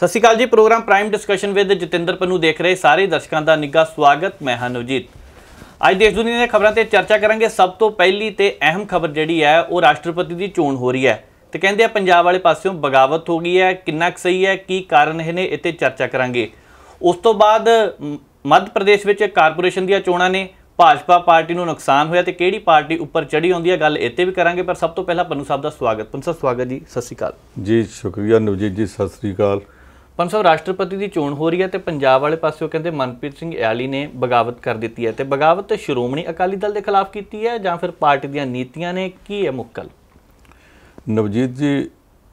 ਸਤਿ ਸ਼੍ਰੀ ਅਕਾਲ ਜੀ program prime discussion with Jatinder Pannu ਦੇਖ ਰਹੇ ਸਾਰੇ ਦਰਸ਼ਕਾਂ ਦਾ ਨਿੱਘਾ ਸਵਾਗਤ ਮੈਂ ਹਾਂ ਨਵਜੀਤ ਅੱਜ ਦੇਸ਼ ਦੁਨੀਆ ਦੀਆਂ ਖਬਰਾਂ ਤੇ ਚਰਚਾ ਕਰਾਂਗੇ ਸਭ ਤੋਂ ਪਹਿਲੀ ਤੇ ਅਹਿਮ ਖਬਰ ਜਿਹੜੀ ਹੈ ਉਹ ਰਾਸ਼ਟਰਪਤੀ ਦੀ ਚੋਣ ਹੋ ਰਹੀ ਹੈ ਤੇ ਕਹਿੰਦੇ ਆ ਪੰਜਾਬ ਵਾਲੇ ਪਾਸਿਓਂ ਬਗਾਵਤ ਹੋ ਗਈ ਹੈ ਕਿੰਨਾ ਕੁ ਸਹੀ ਹੈ ਕੀ ਕਾਰਨ ਇਹ ਨੇ ਇੱਥੇ ਚਰਚਾ ਕਰਾਂਗੇ ਉਸ ਤੋਂ ਬਾਅਦ ਮੱਧ ਪ੍ਰਦੇਸ਼ ਵਿੱਚ ਕਾਰਪੋਰੇਸ਼ਨ ਦੀਆਂ ਚੋਣਾਂ ਨੇ ਭਾਜਪਾ ਪਾਰਟੀ ਨੂੰ ਨੁਕਸਾਨ ਹੋਇਆ ਤੇ ਕਿਹੜੀ ਪਾਰਟੀ ਉੱਪਰ ਚੜੀ ਆਉਂਦੀ ਹੈ ਗੱਲ ਇੱਥੇ ਵੀ ਕਰਾਂਗੇ ਪਰ ਸਭ ਤੋਂ ਪਹਿਲਾਂ ਪੰਨੂ ਸਾਹਿਬ ਦਾ ਸਵਾਗਤ ਪੰਨੂ ਸਾਹਿਬ ਸਵਾਗਤ ਜੀ ਸਤਿ ਸ਼੍ਰੀ ਅਕਾਲ ਜੀ ਸ਼ੁਕਰੀਆ ਨਵਜੀਤ ਜੀ ਸਤਿ ਸ਼੍ਰੀ ਅਕਾਲ ਪੰਜ ਰਾਸ਼ਟਰਪਤੀ ਦੀ ਚੋਣ ਹੋ ਰਹੀ ਹੈ ਤੇ ਪੰਜਾਬ ਵਾਲੇ ਪਾਸਿਓਂ ਕਹਿੰਦੇ ਮਨਪ੍ਰੀਤ ਸਿੰਘ ਐਲੀ ਨੇ ਬਗਾਵਤ ਕਰ ਦਿੱਤੀ ਹੈ ਤੇ ਬਗਾਵਤ ਸ਼੍ਰੋਮਣੀ ਅਕਾਲੀ ਦਲ ਦੇ ਖਿਲਾਫ ਕੀਤੀ ਹੈ ਜਾਂ ਫਿਰ ਪਾਰਟੀ ਦੀਆਂ ਨੀਤੀਆਂ ਨੇ ਕੀ ਹੈ ਮੁੱਕਲ ਨਵਜੀਤ ਜੀ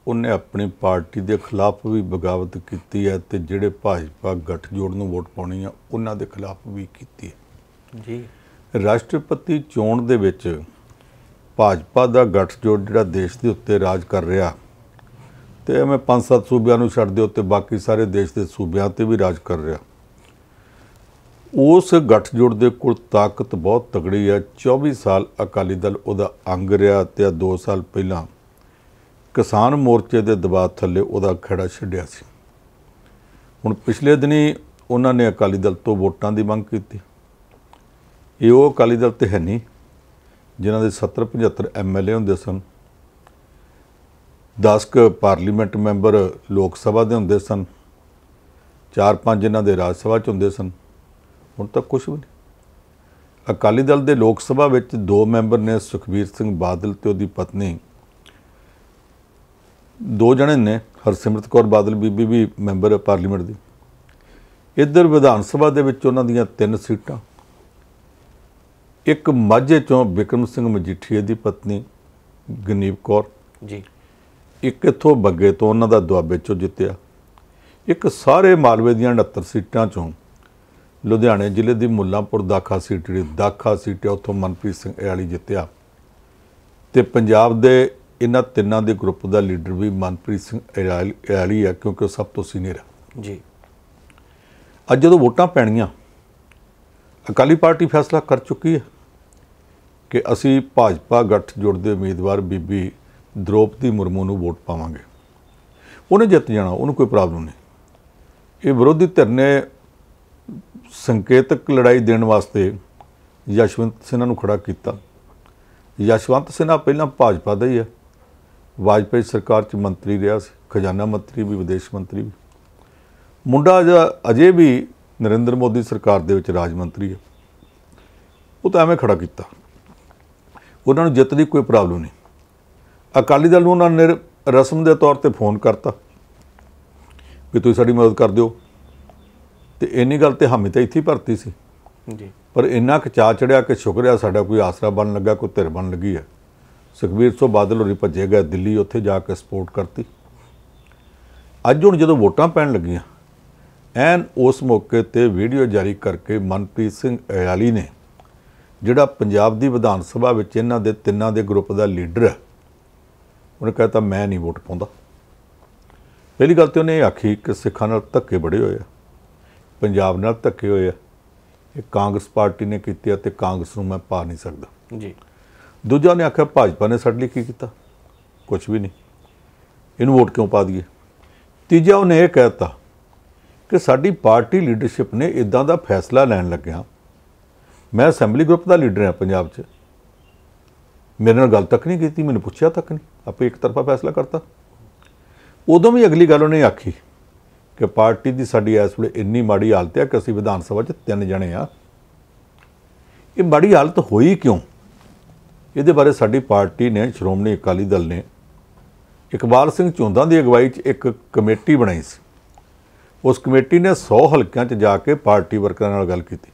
ਉਹਨੇ ਆਪਣੀ ਪਾਰਟੀ ਦੇ ਖਿਲਾਫ ਵੀ ਬਗਾਵਤ ਕੀਤੀ ਹੈ ਤੇ ਜਿਹੜੇ ਭਾਜਪਾ ਗੱਠ ਜੋੜ ਨੂੰ ਵੋਟ ਪਾਉਣੀ ਆ ਉਹਨਾਂ ਦੇ ਖਿਲਾਫ ਵੀ ਕੀਤੀ ਹੈ ਜੀ ਰਾਸ਼ਟਰਪਤੀ ਚੋਣ ਦੇ ਵਿੱਚ ਭਾਜਪਾ ਦਾ ਗੱਠ ਜੋੜ ਜਿਹੜਾ ਦੇਸ਼ ਦੇ ਉੱਤੇ ਰਾਜ ਕਰ ਰਿਹਾ ਤੇ ਮੈਂ ਪੰਜ ਸੱਤ ਸੂਬਿਆਂ ਨੂੰ ਛੱਡ ਦਿਓ ਤੇ ਬਾਕੀ ਸਾਰੇ ਦੇਸ਼ ਦੇ ਸੂਬਿਆਂ ਤੇ ਵੀ ਰਾਜ ਕਰ ਰਿਹਾ ਉਸ ਗੱਠਜੋੜ ਦੇ ਕੋਲ ਤਾਕਤ ਬਹੁਤ ਤਗੜੀ ਹੈ 24 ਸਾਲ ਅਕਾਲੀ ਦਲ ਉਹਦਾ ਅੰਗ ਰਿਹਾ ਤੇ 2 ਸਾਲ ਪਹਿਲਾਂ ਕਿਸਾਨ ਮੋਰਚੇ ਦੇ ਦਬਾਅ ਥੱਲੇ ਉਹਦਾ ਖੜਾ ਛੱਡਿਆ ਸੀ ਹੁਣ ਪਿਛਲੇ ਦਿਨੀ ਉਹਨਾਂ ਨੇ ਅਕਾਲੀ ਦਲ ਤੋਂ ਵੋਟਾਂ ਦੀ ਮੰਗ ਕੀਤੀ ਇਹ ਉਹ ਅਕਾਲੀ ਦਲ ਤੇ ਹੈ ਨਹੀਂ ਜਿਨ੍ਹਾਂ ਦੇ 70 75 ਐਮਐਲਏ ਹੁੰਦੇ ਸਨ 10 ਕ ਪਾਰਲੀਮੈਂਟ ਮੈਂਬਰ ਲੋਕ ਸਭਾ ਦੇ ਹੁੰਦੇ ਸਨ 4-5 ਇਹਨਾਂ ਦੇ ਰਾਜ ਸਭਾ 'ਚ ਹੁੰਦੇ ਸਨ ਹੁਣ ਤਾਂ ਕੁਝ ਵੀ ਨਹੀਂ ਅਕਾਲੀ ਦਲ ਦੇ ਲੋਕ ਸਭਾ ਵਿੱਚ ਦੋ ਮੈਂਬਰ ਨੇ ਸੁਖਬੀਰ ਸਿੰਘ ਬਾਦਲ ਤੇ ਉਹਦੀ ਪਤਨੀ ਦੋ ਜਣੇ ਨੇ ਹਰਸਿਮਰਤ ਕੌਰ ਬਾਦਲ ਬੀਬੀ ਵੀ ਮੈਂਬਰ ਪਾਰਲੀਮੈਂਟ ਦੀ ਇੱਧਰ ਵਿਧਾਨ ਸਭਾ ਦੇ ਵਿੱਚ ਉਹਨਾਂ ਦੀਆਂ ਤਿੰਨ ਸੀਟਾਂ ਇੱਕ ਮਾਝੇ ਚੋਂ ਵਿਕਰਮ ਸਿੰਘ ਮਜੀਠੀਏ ਦੀ ਪਤਨੀ ਗਨੀਬ ਕੌਰ ਜੀ ਇੱਕ ਇਥੋਂ ਬੱਗੇ ਤੋਂ ਉਹਨਾਂ ਦਾ ਦੁਆਬੇ ਚੋਂ ਜਿੱਤਿਆ ਇੱਕ ਸਾਰੇ ਮਾਲਵੇ ਦੀਆਂ 69 ਸੀਟਾਂ ਚੋਂ ਲੁਧਿਆਣੇ ਜ਼ਿਲ੍ਹੇ ਦੀ ਮੁੱਲਾਂਪੁਰ ਦਾਖਾ ਸੀਟ ਦੀ ਦਾਖਾ ਸੀਟ ਉੱਥੋਂ ਮਨਪ੍ਰੀਤ ਸਿੰਘ ਵਾਲੀ ਜਿੱਤਿਆ ਤੇ ਪੰਜਾਬ ਦੇ ਇਹਨਾਂ ਤਿੰਨਾਂ ਦੇ ਗਰੁੱਪ ਦਾ ਲੀਡਰ ਵੀ ਮਨਪ੍ਰੀਤ ਸਿੰਘ ਵਾਲੀ ਹੈ ਕਿਉਂਕਿ ਉਹ ਸਭ ਤੋਂ ਸੀਨੀਅਰ ਹੈ ਜੀ ਅੱਜ ਜਦੋਂ ਵੋਟਾਂ ਪੈਣੀਆਂ ਅਕਾਲੀ ਪਾਰਟੀ ਫੈਸਲਾ ਕਰ ਚੁੱਕੀ ਹੈ ਕਿ ਅਸੀਂ ਭਾਜਪਾ ਗੱਠ ਜੁੜਦੇ ਉਮੀਦਵਾਰ ਬੀਬੀ ਦ੍ਰੋਪਦੀ ਮੁਰਮੂ ਨੂੰ ਵੋਟ ਪਾਵਾਂਗੇ ਉਹਨੇ ਜਿੱਤ ਜਾਣਾ ਉਹਨੂੰ ਕੋਈ ਪ੍ਰੋਬਲਮ ਨਹੀਂ ਇਹ ਵਿਰੋਧੀ ਧਿਰ ਨੇ ਸੰਕੇਤਕ ਲੜਾਈ ਦੇਣ ਵਾਸਤੇ ਯਸ਼ਵੰਤ ਸਿਨਾ ਨੂੰ ਖੜਾ ਕੀਤਾ ਯਸ਼ਵੰਤ ਸਿਨਾ ਪਹਿਲਾਂ ਭਾਜਪਾ ਦਾ ਹੀ ਹੈ ਵਾਜਪੇਈ ਸਰਕਾਰ 'ਚ ਮੰਤਰੀ ਰਿਹਾ ਸੀ ਖਜ਼ਾਨਾ ਮੰਤਰੀ ਵੀ ਵਿਦੇਸ਼ ਮੰਤਰੀ ਵੀ ਮੁੰਡਾ ਅਜੇ ਵੀ ਨਰਿੰਦਰ ਮੋਦੀ ਸਰਕਾਰ ਦੇ ਵਿੱਚ ਰਾਜ ਮੰਤਰੀ ਹੈ ਉਹ ਤਾਂ ਐਵੇਂ ਖੜਾ ਕੀਤਾ ਉਹਨਾਂ ਨੂੰ ਜਿੱਤ ਦੀ ਕੋਈ ਪ੍ਰੋਬਲਮ ਨਹੀਂ ਅਕਾਲੀ ਦਲ ਨੂੰ ਉਹਨਾਂ ਨੇ ਰਸਮ ਦੇ ਤੌਰ ਤੇ ਫੋਨ ਕਰਤਾ ਵੀ ਤੁਸੀਂ ਸਾਡੀ ਮਦਦ ਕਰ ਦਿਓ ਤੇ ਇੰਨੀ ਗੱਲ ਤੇ ਹਮੇ ਤਾਂ ਇੱਥੇ ਭਰਤੀ ਸੀ ਜੀ ਪਰ ਇੰਨਾ ਖਚਾ ਚੜਿਆ ਕਿ ਸ਼ੁਕਰਿਆ ਸਾਡਾ ਕੋਈ ਆਸਰਾ ਬਣ ਲੱਗਾ ਕੋਈ ਧਿਰ ਬਣ ਲੱਗੀ ਹੈ ਸੁਖਬੀਰ ਸੋ ਬਾਦਲ ਹੋਰੀ ਭੱਜੇ ਗਏ ਦਿੱਲੀ ਉੱਥੇ ਜਾ ਕੇ ਸਪੋਰਟ ਕਰਤੀ ਅੱਜ ਹੁਣ ਜਦੋਂ ਵੋਟਾਂ ਪੈਣ ਲੱਗੀਆਂ ਐਨ ਉਸ ਮੌਕੇ ਤੇ ਵੀਡੀਓ ਜਾਰੀ ਕਰਕੇ ਮਨਪ੍ਰੀਤ ਸਿੰਘ ਅਯਾਲੀ ਨੇ ਜਿਹੜਾ ਪੰਜਾਬ ਦੀ ਵਿਧਾਨ ਸਭਾ ਵਿੱਚ ਇਹਨਾਂ ਦੇ ਤਿੰਨਾਂ ਦੇ ਗਰੁੱਪ ਦਾ ਲੀਡਰ ਹੈ ਉਹਨੇ ਕਹਿਤਾ ਮੈਂ ਨਹੀਂ ਵੋਟ ਪਾਉਂਦਾ ਪਹਿਲੀ ਗੱਲ ਤੇ ਉਹਨੇ ਆਖੀ ਕਿ ਸਿੱਖਾਂ ਨਾਲ ਧੱਕੇ ਬੜੇ ਹੋਏ ਆ ਪੰਜਾਬ ਨਾਲ ਧੱਕੇ ਹੋਏ ਆ ਇਹ ਕਾਂਗਰਸ ਪਾਰਟੀ ਨੇ ਕੀਤੀ ਅਤੇ ਕਾਂਗਰਸ ਨੂੰ ਮੈਂ ਪਾ ਨਹੀਂ ਸਕਦਾ ਜੀ ਦੂਜਾ ਨੇ ਆਖਿਆ ਭਾਜਪਾ ਨੇ ਸਾਡੇ ਲਈ ਕੀ ਕੀਤਾ ਕੁਝ ਵੀ ਨਹੀਂ ਇਹਨੂੰ ਵੋਟ ਕਿਉਂ ਪਾ ਦਈਏ ਤੀਜਾ ਉਹਨੇ ਇਹ ਕਹਿਤਾ ਕਿ ਸਾਡੀ ਪਾਰਟੀ ਲੀਡਰਸ਼ਿਪ ਨੇ ਇਦਾਂ ਦਾ ਫੈਸਲਾ ਲੈਣ ਲੱਗਿਆ ਮੈਂ ਅਸੈਂਬਲੀ ਗਰੁੱਪ ਦਾ ਲੀਡਰ ਹਾਂ ਪੰਜਾਬ 'ਚ ਮੇਰੇ ਨਾਲ ਗੱਲ ਤੱਕ ਨਹੀਂ ਕੀਤੀ ਮੈਨੂੰ ਪੁੱਛਿਆ ਤੱਕ ਨਹੀਂ ਆਪੇ ਇੱਕ ਤਰਫਾ ਫੈਸਲਾ ਕਰਤਾ ਉਦੋਂ ਵੀ ਅਗਲੀ ਗੱਲ ਉਹਨੇ ਆਖੀ ਕਿ ਪਾਰਟੀ ਦੀ ਸਾਡੀ ਇਸ ਵੇਲੇ ਇੰਨੀ ਮਾੜੀ ਹਾਲਤ ਹੈ ਕਿ ਅਸੀਂ ਵਿਧਾਨ ਸਭਾ 'ਚ ਤਿੰਨ ਜਣੇ ਆ ਇਹ ਮਾੜੀ ਹਾਲਤ ਹੋਈ ਕਿਉਂ ਇਹਦੇ ਬਾਰੇ ਸਾਡੀ ਪਾਰਟੀ ਨੇ ਸ਼੍ਰੋਮਣੀ ਅਕਾਲੀ ਦਲ ਨੇ ਇਕਬਾਲ ਸਿੰਘ ਚੋਂਦਾ ਦੀ ਅਗਵਾਈ 'ਚ ਇੱਕ ਕਮੇਟੀ ਬਣਾਈ ਸੀ ਉਸ ਕਮੇਟੀ ਨੇ 100 ਹਲਕਿਆਂ 'ਚ ਜਾ ਕੇ ਪਾਰਟੀ ਵਰਕਰਾਂ ਨਾਲ ਗੱਲ ਕੀਤੀ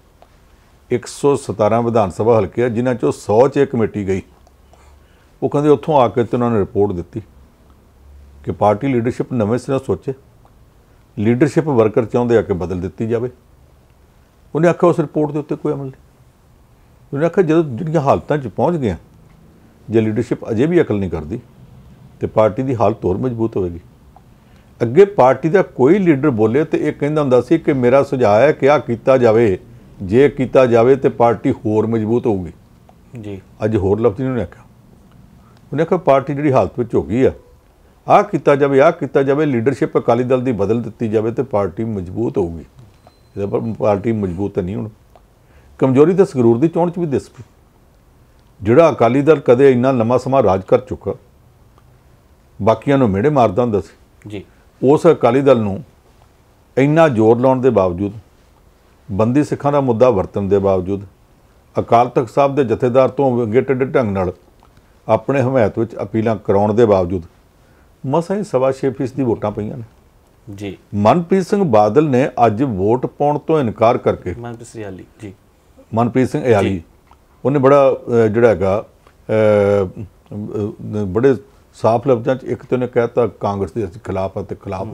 117 ਵਿਧਾਨ ਸਭਾ ਹਲਕੇ ਆ ਜਿਨ੍ਹਾਂ 'ਚੋਂ 100 'ਚ ਇੱਕ ਕਮੇਟੀ ਗਈ ਉਹ ਕਹਿੰਦੇ ਉੱਥੋਂ ਆ ਕੇ ਤੇ ਉਹਨਾਂ ਨੇ ਰਿਪੋਰਟ ਦਿੱਤੀ ਕਿ ਪਾਰਟੀ ਲੀਡਰਸ਼ਿਪ ਨਵੇਂ ਸਿਰੇ ਸੋਚੇ ਲੀਡਰਸ਼ਿਪ ਵਰਕਰ ਚਾਹੁੰਦੇ ਆ ਕਿ ਬਦਲ ਦਿੱਤੀ ਜਾਵੇ ਉਹਨੇ ਆਖਿਆ ਉਸ ਰਿਪੋਰਟ ਦੇ ਉੱਤੇ ਕੋਈ ਅਮਲ ਨਹੀਂ ਉਹਨੇ ਆਖਿਆ ਜਦੋਂ ਜਿਹੜੀਆਂ ਹਾਲਤਾਂ 'ਚ ਪਹੁੰਚ ਗਏ ਜੇ ਲੀਡਰਸ਼ਿਪ ਅਜੇ ਵੀ ਅਕਲ ਨਹੀਂ ਕਰਦੀ ਤੇ ਪਾਰਟੀ ਦੀ ਹਾਲਤ ਹੋਰ ਮਜ਼ਬੂਤ ਹੋਵੇਗੀ ਅੱਗੇ ਪਾਰਟੀ ਦਾ ਕੋਈ ਲੀਡਰ ਬੋਲੇ ਤੇ ਇਹ ਕਹਿੰਦਾ ਹੁੰਦਾ ਸੀ ਕਿ ਮੇਰਾ ਸੁਝਾਅ ਹੈ ਕਿ ਆ ਕੀਤਾ ਜਾਵੇ ਜੇ ਕੀਤਾ ਜਾਵੇ ਤੇ ਪਾਰਟੀ ਹੋਰ ਮਜ਼ਬੂਤ ਹੋਊਗੀ ਜੀ ਅੱਜ ਹੋਰ ਲਫ਼ਜ਼ ਨਹੀਂ ਉਹਨੇ ਆਖਿਆ ਉਹਨੇ ਕਿਹਾ ਪਾਰਟੀ ਜਿਹੜੀ ਹਾਲਤ ਵਿੱਚ ਹੋ ਗਈ ਆ ਆ ਕੀਤਾ ਜਾਵੇ ਆ ਕੀਤਾ ਜਾਵੇ ਲੀਡਰਸ਼ਿਪ ਅਕਾਲੀ ਦਲ ਦੀ ਬਦਲ ਦਿੱਤੀ ਜਾਵੇ ਤੇ ਪਾਰਟੀ ਮਜ਼ਬੂਤ ਹੋਊਗੀ ਇਹਦਾ ਪਰ ਪਾਰਟੀ ਮਜ਼ਬੂਤ ਨਹੀਂ ਹੁਣ ਕਮਜ਼ੋਰੀ ਤਾਂ ਸਗਰੂਰ ਦੀ ਚੋਣ 'ਚ ਵੀ ਦਿਸ ਪਈ ਜਿਹੜਾ ਅਕਾਲੀ ਦਲ ਕਦੇ ਇੰਨਾ ਲੰਮਾ ਸਮਾਂ ਰਾਜ ਕਰ ਚੁੱਕਾ ਬਾਕੀਆਂ ਨੂੰ ਮਿਹੜੇ ਮਾਰਦਾ ਹੁੰਦਾ ਸੀ ਜੀ ਉਸ ਅਕਾਲੀ ਦਲ ਨੂੰ ਇੰਨਾ ਜ਼ੋਰ ਲਾਉਣ ਦੇ ਬਾਵਜੂਦ ਬੰਦੀ ਸਿੱਖਾਂ ਦਾ ਮੁੱਦਾ ਵਰਤਣ ਦੇ ਬਾਵਜੂਦ ਅਕਾਲ ਤਖਤ ਸਾਹਿਬ ਦੇ ਜਥੇਦਾਰ ਤੋਂ ਗਿੱਟ ਟੱਡੇ ਢੰਗ ਨਾਲ ਆਪਣੇ ਹਮਾਇਤ ਵਿੱਚ ਅਪੀਲਾਂ ਕਰਾਉਣ ਦੇ ਬਾਵਜੂਦ ਮਸਾ ਹੀ 6.5% ਦੀ ਵੋਟਾਂ ਪਈਆਂ ਨੇ ਜੀ ਮਨਪ੍ਰੀਤ ਸਿੰਘ ਬਾਦਲ ਨੇ ਅੱਜ ਵੋਟ ਪਾਉਣ ਤੋਂ ਇਨਕਾਰ ਕਰਕੇ ਮਨਪ੍ਰੀਤ ਸਿੰਘ ਅਲੀ ਜੀ ਮਨਪ੍ਰੀਤ ਸਿੰਘ ਅਲੀ ਉਹਨੇ ਬੜਾ ਜਿਹੜਾ ਹੈਗਾ ਬੜੇ ਸਾਫ਼ ਲਫ਼ਜ਼ਾਂ 'ਚ ਇੱਕ ਤੇ ਉਹਨੇ ਕਹਿਤਾ ਕਾਂਗਰਸ ਦੇ ਖਿਲਾਫ ਅਤੇ ਤੇ ਖਿਲਾਫ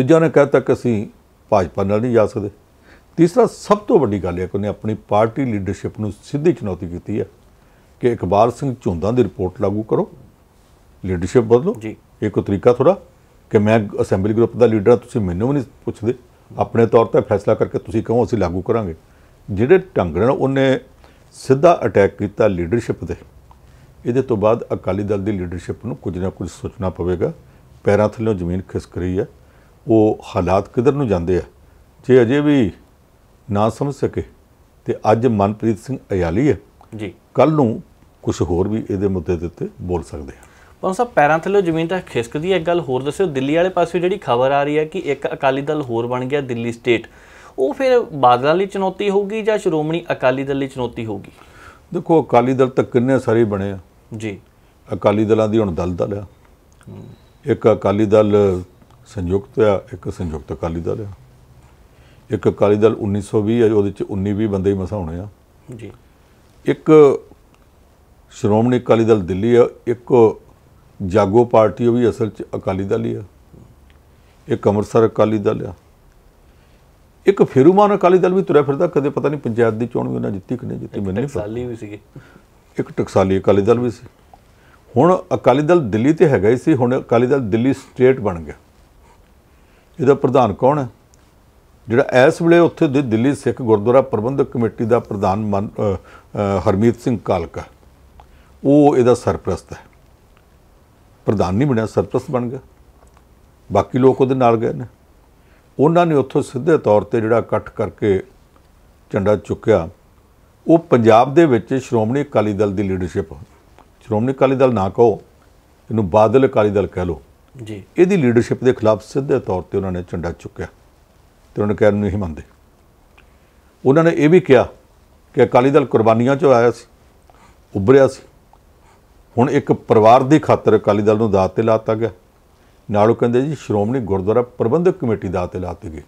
ਦੂਜਾ ਨੇ ਕਹਿਤਾ ਕਿ ਅਸੀਂ ਭਾਜਪਾ ਨਾਲ ਨਹੀਂ ਜਾ ਸਕਦੇ ਤੀਸਰਾ ਸਭ ਤੋਂ ਵੱਡੀ ਗੱਲ ਹੈ ਕਿ ਉਹਨੇ ਆਪਣੀ ਪਾਰਟੀ ਲੀਡਰਸ਼ਿਪ ਨੂੰ ਸਿੱਧੀ ਚੁਣੌਤੀ ਕੀਤੀ ਹੈ ਕਿ ਇਕਬਾਲ ਸਿੰਘ ਝੁੰਦਾ ਦੀ ਰਿਪੋਰਟ ਲਾਗੂ ਕਰੋ ਲੀਡਰਸ਼ਿਪ ਬਦਲੋ ਜੀ ਇੱਕ ਤਰੀਕਾ ਥੋੜਾ ਕਿ ਮੈਂ ਅਸੈਂਬਲੀ ਗਰੁੱਪ ਦਾ ਲੀਡਰ ਤੁਸੀਂ ਮੈਨੂੰ ਵੀ ਨਹੀਂ ਪੁੱਛਦੇ ਆਪਣੇ ਤੌਰ ਤੇ ਫੈਸਲਾ ਕਰਕੇ ਤੁਸੀਂ ਕਹੋ ਅਸੀਂ ਲਾਗੂ ਕਰਾਂਗੇ ਜਿਹੜੇ ਢੰਗ ਨਾਲ ਉਹਨੇ ਸਿੱਧਾ ਅਟੈਕ ਕੀਤਾ ਲੀਡਰਸ਼ਿਪ ਤੇ ਇਹਦੇ ਤੋਂ ਬਾਅਦ ਅਕਾਲੀ ਦਲ ਦੀ ਲੀਡਰਸ਼ਿਪ ਨੂੰ ਕੁਝ ਨਾ ਕੁਝ ਸੋਚਣਾ ਪਵੇਗਾ ਪੈਰਾਂ ਥੱਲੇ ਜ਼ਮੀਨ ਖਿਸਕ ਰਹੀ ਹੈ ਉਹ ਹਾਲਾਤ ਕਿਧਰ ਨੂੰ ਜਾਂਦੇ ਆ ਜੇ ਅਜੇ ਵੀ ਨਾ ਸਮਝ ਸਕੇ ਤੇ ਅੱਜ ਮਨਪ੍ਰੀਤ ਸਿੰਘ ਅਯਾਲੀ ਹੈ ਜੀ ਕੱਲ ਨੂੰ ਕੁਝ ਹੋਰ ਵੀ ਇਹਦੇ ਮੁੱਦੇ ਦੇ ਉੱਤੇ ਬੋਲ ਸਕਦੇ ਹਾਂ ਪਰ ਸਾਹਿਬ ਪੈਰਾਂ ਥੱਲੇ ਜ਼ਮੀਨ ਤਾਂ ਖਿਸਕਦੀ ਹੈ ਇੱਕ ਗੱਲ ਹੋਰ ਦੱਸਿਓ ਦਿੱਲੀ ਵਾਲੇ ਪਾਸੇ ਜਿਹੜੀ ਖਬਰ ਆ ਰਹੀ ਹੈ ਕਿ ਇੱਕ ਅਕਾਲੀ ਦਲ ਹੋਰ ਬਣ ਗਿਆ ਦਿੱਲੀ ਸਟੇਟ ਉਹ ਫਿਰ ਬਾਦਲਾਂ ਲਈ ਚੁਣੌਤੀ ਹੋਊਗੀ ਜਾਂ ਸ਼੍ਰੋਮਣੀ ਅਕਾਲੀ ਦਲ ਲਈ ਚੁਣੌਤੀ ਹੋਊਗੀ ਦੇਖੋ ਅਕਾਲੀ ਦਲ ਤਾਂ ਕਿੰਨੇ ਸਾਰੇ ਬਣੇ ਆ ਜੀ ਅਕਾਲੀ ਦਲਾਂ ਦੀ ਹੁਣ ਦਲ ਦਲ ਆ ਇੱਕ ਅਕਾਲੀ ਦਲ ਸੰਯੁਕਤ ਆ ਇੱਕ ਸੰਯੁਕਤ ਅਕਾਲੀ ਦਲ ਆ ਇੱਕ ਅਕਾਲੀ ਦਲ 1920 ਆ ਉਹਦੇ ਚ 19 20 ਬੰਦੇ ਹੀ ਮਸਾਉਣੇ ਆ ਜੀ ਇੱਕ ਸ਼੍ਰੋਮਣੀ ਅਕਾਲੀ ਦਲ ਦਿੱਲੀ ਆ ਇੱਕ ਜਾਗੋ ਪਾਰਟੀ ਉਹ ਵੀ ਅਸਲ 'ਚ ਅਕਾਲੀ ਦਲ ਹੀ ਆ ਇੱਕ ਕਮਰਸਰ ਅਕਾਲੀ ਦਲ ਆ ਇੱਕ ਫਿਰੂਮਾਨ ਅਕਾਲੀ ਦਲ ਵੀ ਤੁਰਿਆ ਫਿਰਦਾ ਕਦੇ ਪਤਾ ਨਹੀਂ ਪੰਚਾਇਤ ਦੀ ਚੋਣ ਵੀ ਉਹਨਾਂ ਜਿੱਤੀ ਕਿ ਨਹੀਂ ਜਿੱਤੀ ਮੈਨੂੰ ਨਹੀਂ ਪਤਾ ਟਕਸਾਲੀ ਵੀ ਸੀਗੇ ਇੱਕ ਟਕਸਾਲੀ ਅਕਾਲੀ ਦਲ ਵੀ ਸੀ ਹੁਣ ਅਕਾਲੀ ਦਲ ਦਿੱਲੀ ਤੇ ਹੈਗਾ ਹੀ ਸੀ ਹੁਣ ਅਕਾਲੀ ਦਲ ਦਿੱਲੀ ਸਟੇਟ ਬਣ ਗਿਆ ਇਹਦਾ ਪ੍ਰਧਾਨ ਕੌਣ ਹੈ ਜਿਹੜਾ ਇਸ ਵੇਲੇ ਉੱਥੇ ਦੇ ਦਿੱਲੀ ਸਿੱਖ ਗੁਰਦੁਆਰਾ ਪ੍ਰਬੰਧਕ ਕਮੇਟੀ ਦਾ ਪ੍ਰਧਾਨ ਹਰਮੀਤ ਸਿੰਘ ਕਾਲਕਾ ਉਹ ਇਹਦਾ ਸਰਪ੍ਰਸਤ ਹੈ ਪ੍ਰਧਾਨ ਨਹੀਂ ਬਣਿਆ ਸਰਪ੍ਰਸਤ ਬਣ ਗਿਆ ਬਾਕੀ ਲੋਕ ਉਹਦੇ ਨਾਲ ਗਏ ਨੇ ਉਹਨਾਂ ਨੇ ਉੱਥੋਂ ਸਿੱਧੇ ਤੌਰ ਤੇ ਜਿਹੜਾ ਇਕੱਠ ਕਰਕੇ ਝੰਡਾ ਚੁੱਕਿਆ ਉਹ ਪੰਜਾਬ ਦੇ ਵਿੱਚ ਸ਼੍ਰੋਮਣੀ ਅਕਾਲੀ ਦਲ ਦੀ ਲੀਡਰਸ਼ਿਪ ਸ਼੍ਰੋਮਣੀ ਅਕਾਲੀ ਦਲ ਨਾ ਕਹੋ ਇਹਨੂੰ ਬਾਦਲ ਅਕਾਲੀ ਦਲ ਕਹਿ ਲਓ ਜੀ ਇਹਦੀ ਲੀਡਰਸ਼ਿਪ ਦੇ ਖਿਲਾਫ ਸਿੱਧੇ ਤੌਰ ਤੇ ਉਹਨਾਂ ਨੇ ਝੰਡਾ ਚੁੱਕਿਆ ਤੇ ਉਹਨਾਂ ਨੇ ਕਹਿ ਨੂੰ ਨਹੀਂ ਮੰਨਦੇ ਉਹਨਾਂ ਨੇ ਇਹ ਵੀ ਕਿਹਾ ਕਿ ਅਕਾਲੀ ਦਲ ਕੁਰਬਾਨੀਆਂ 'ਚੋਂ ਆਇਆ ਸੀ ਉੱਭਰਿਆ ਸੀ ਹੁਣ ਇੱਕ ਪਰਿਵਾਰ ਦੀ ਖਾਤਰ ਅਕਾਲੀ ਦਲ ਨੂੰ ਦਾਤ ਤੇ ਲਾਤਾ ਗਿਆ ਨਾਲੋਂ ਕਹਿੰਦੇ ਜੀ ਸ਼੍ਰੋਮਣੀ ਗੁਰਦੁਆਰਾ ਪ੍ਰਬੰਧਕ ਕਮੇਟੀ ਦਾਤ ਤੇ ਲਾਤੀ ਗਈ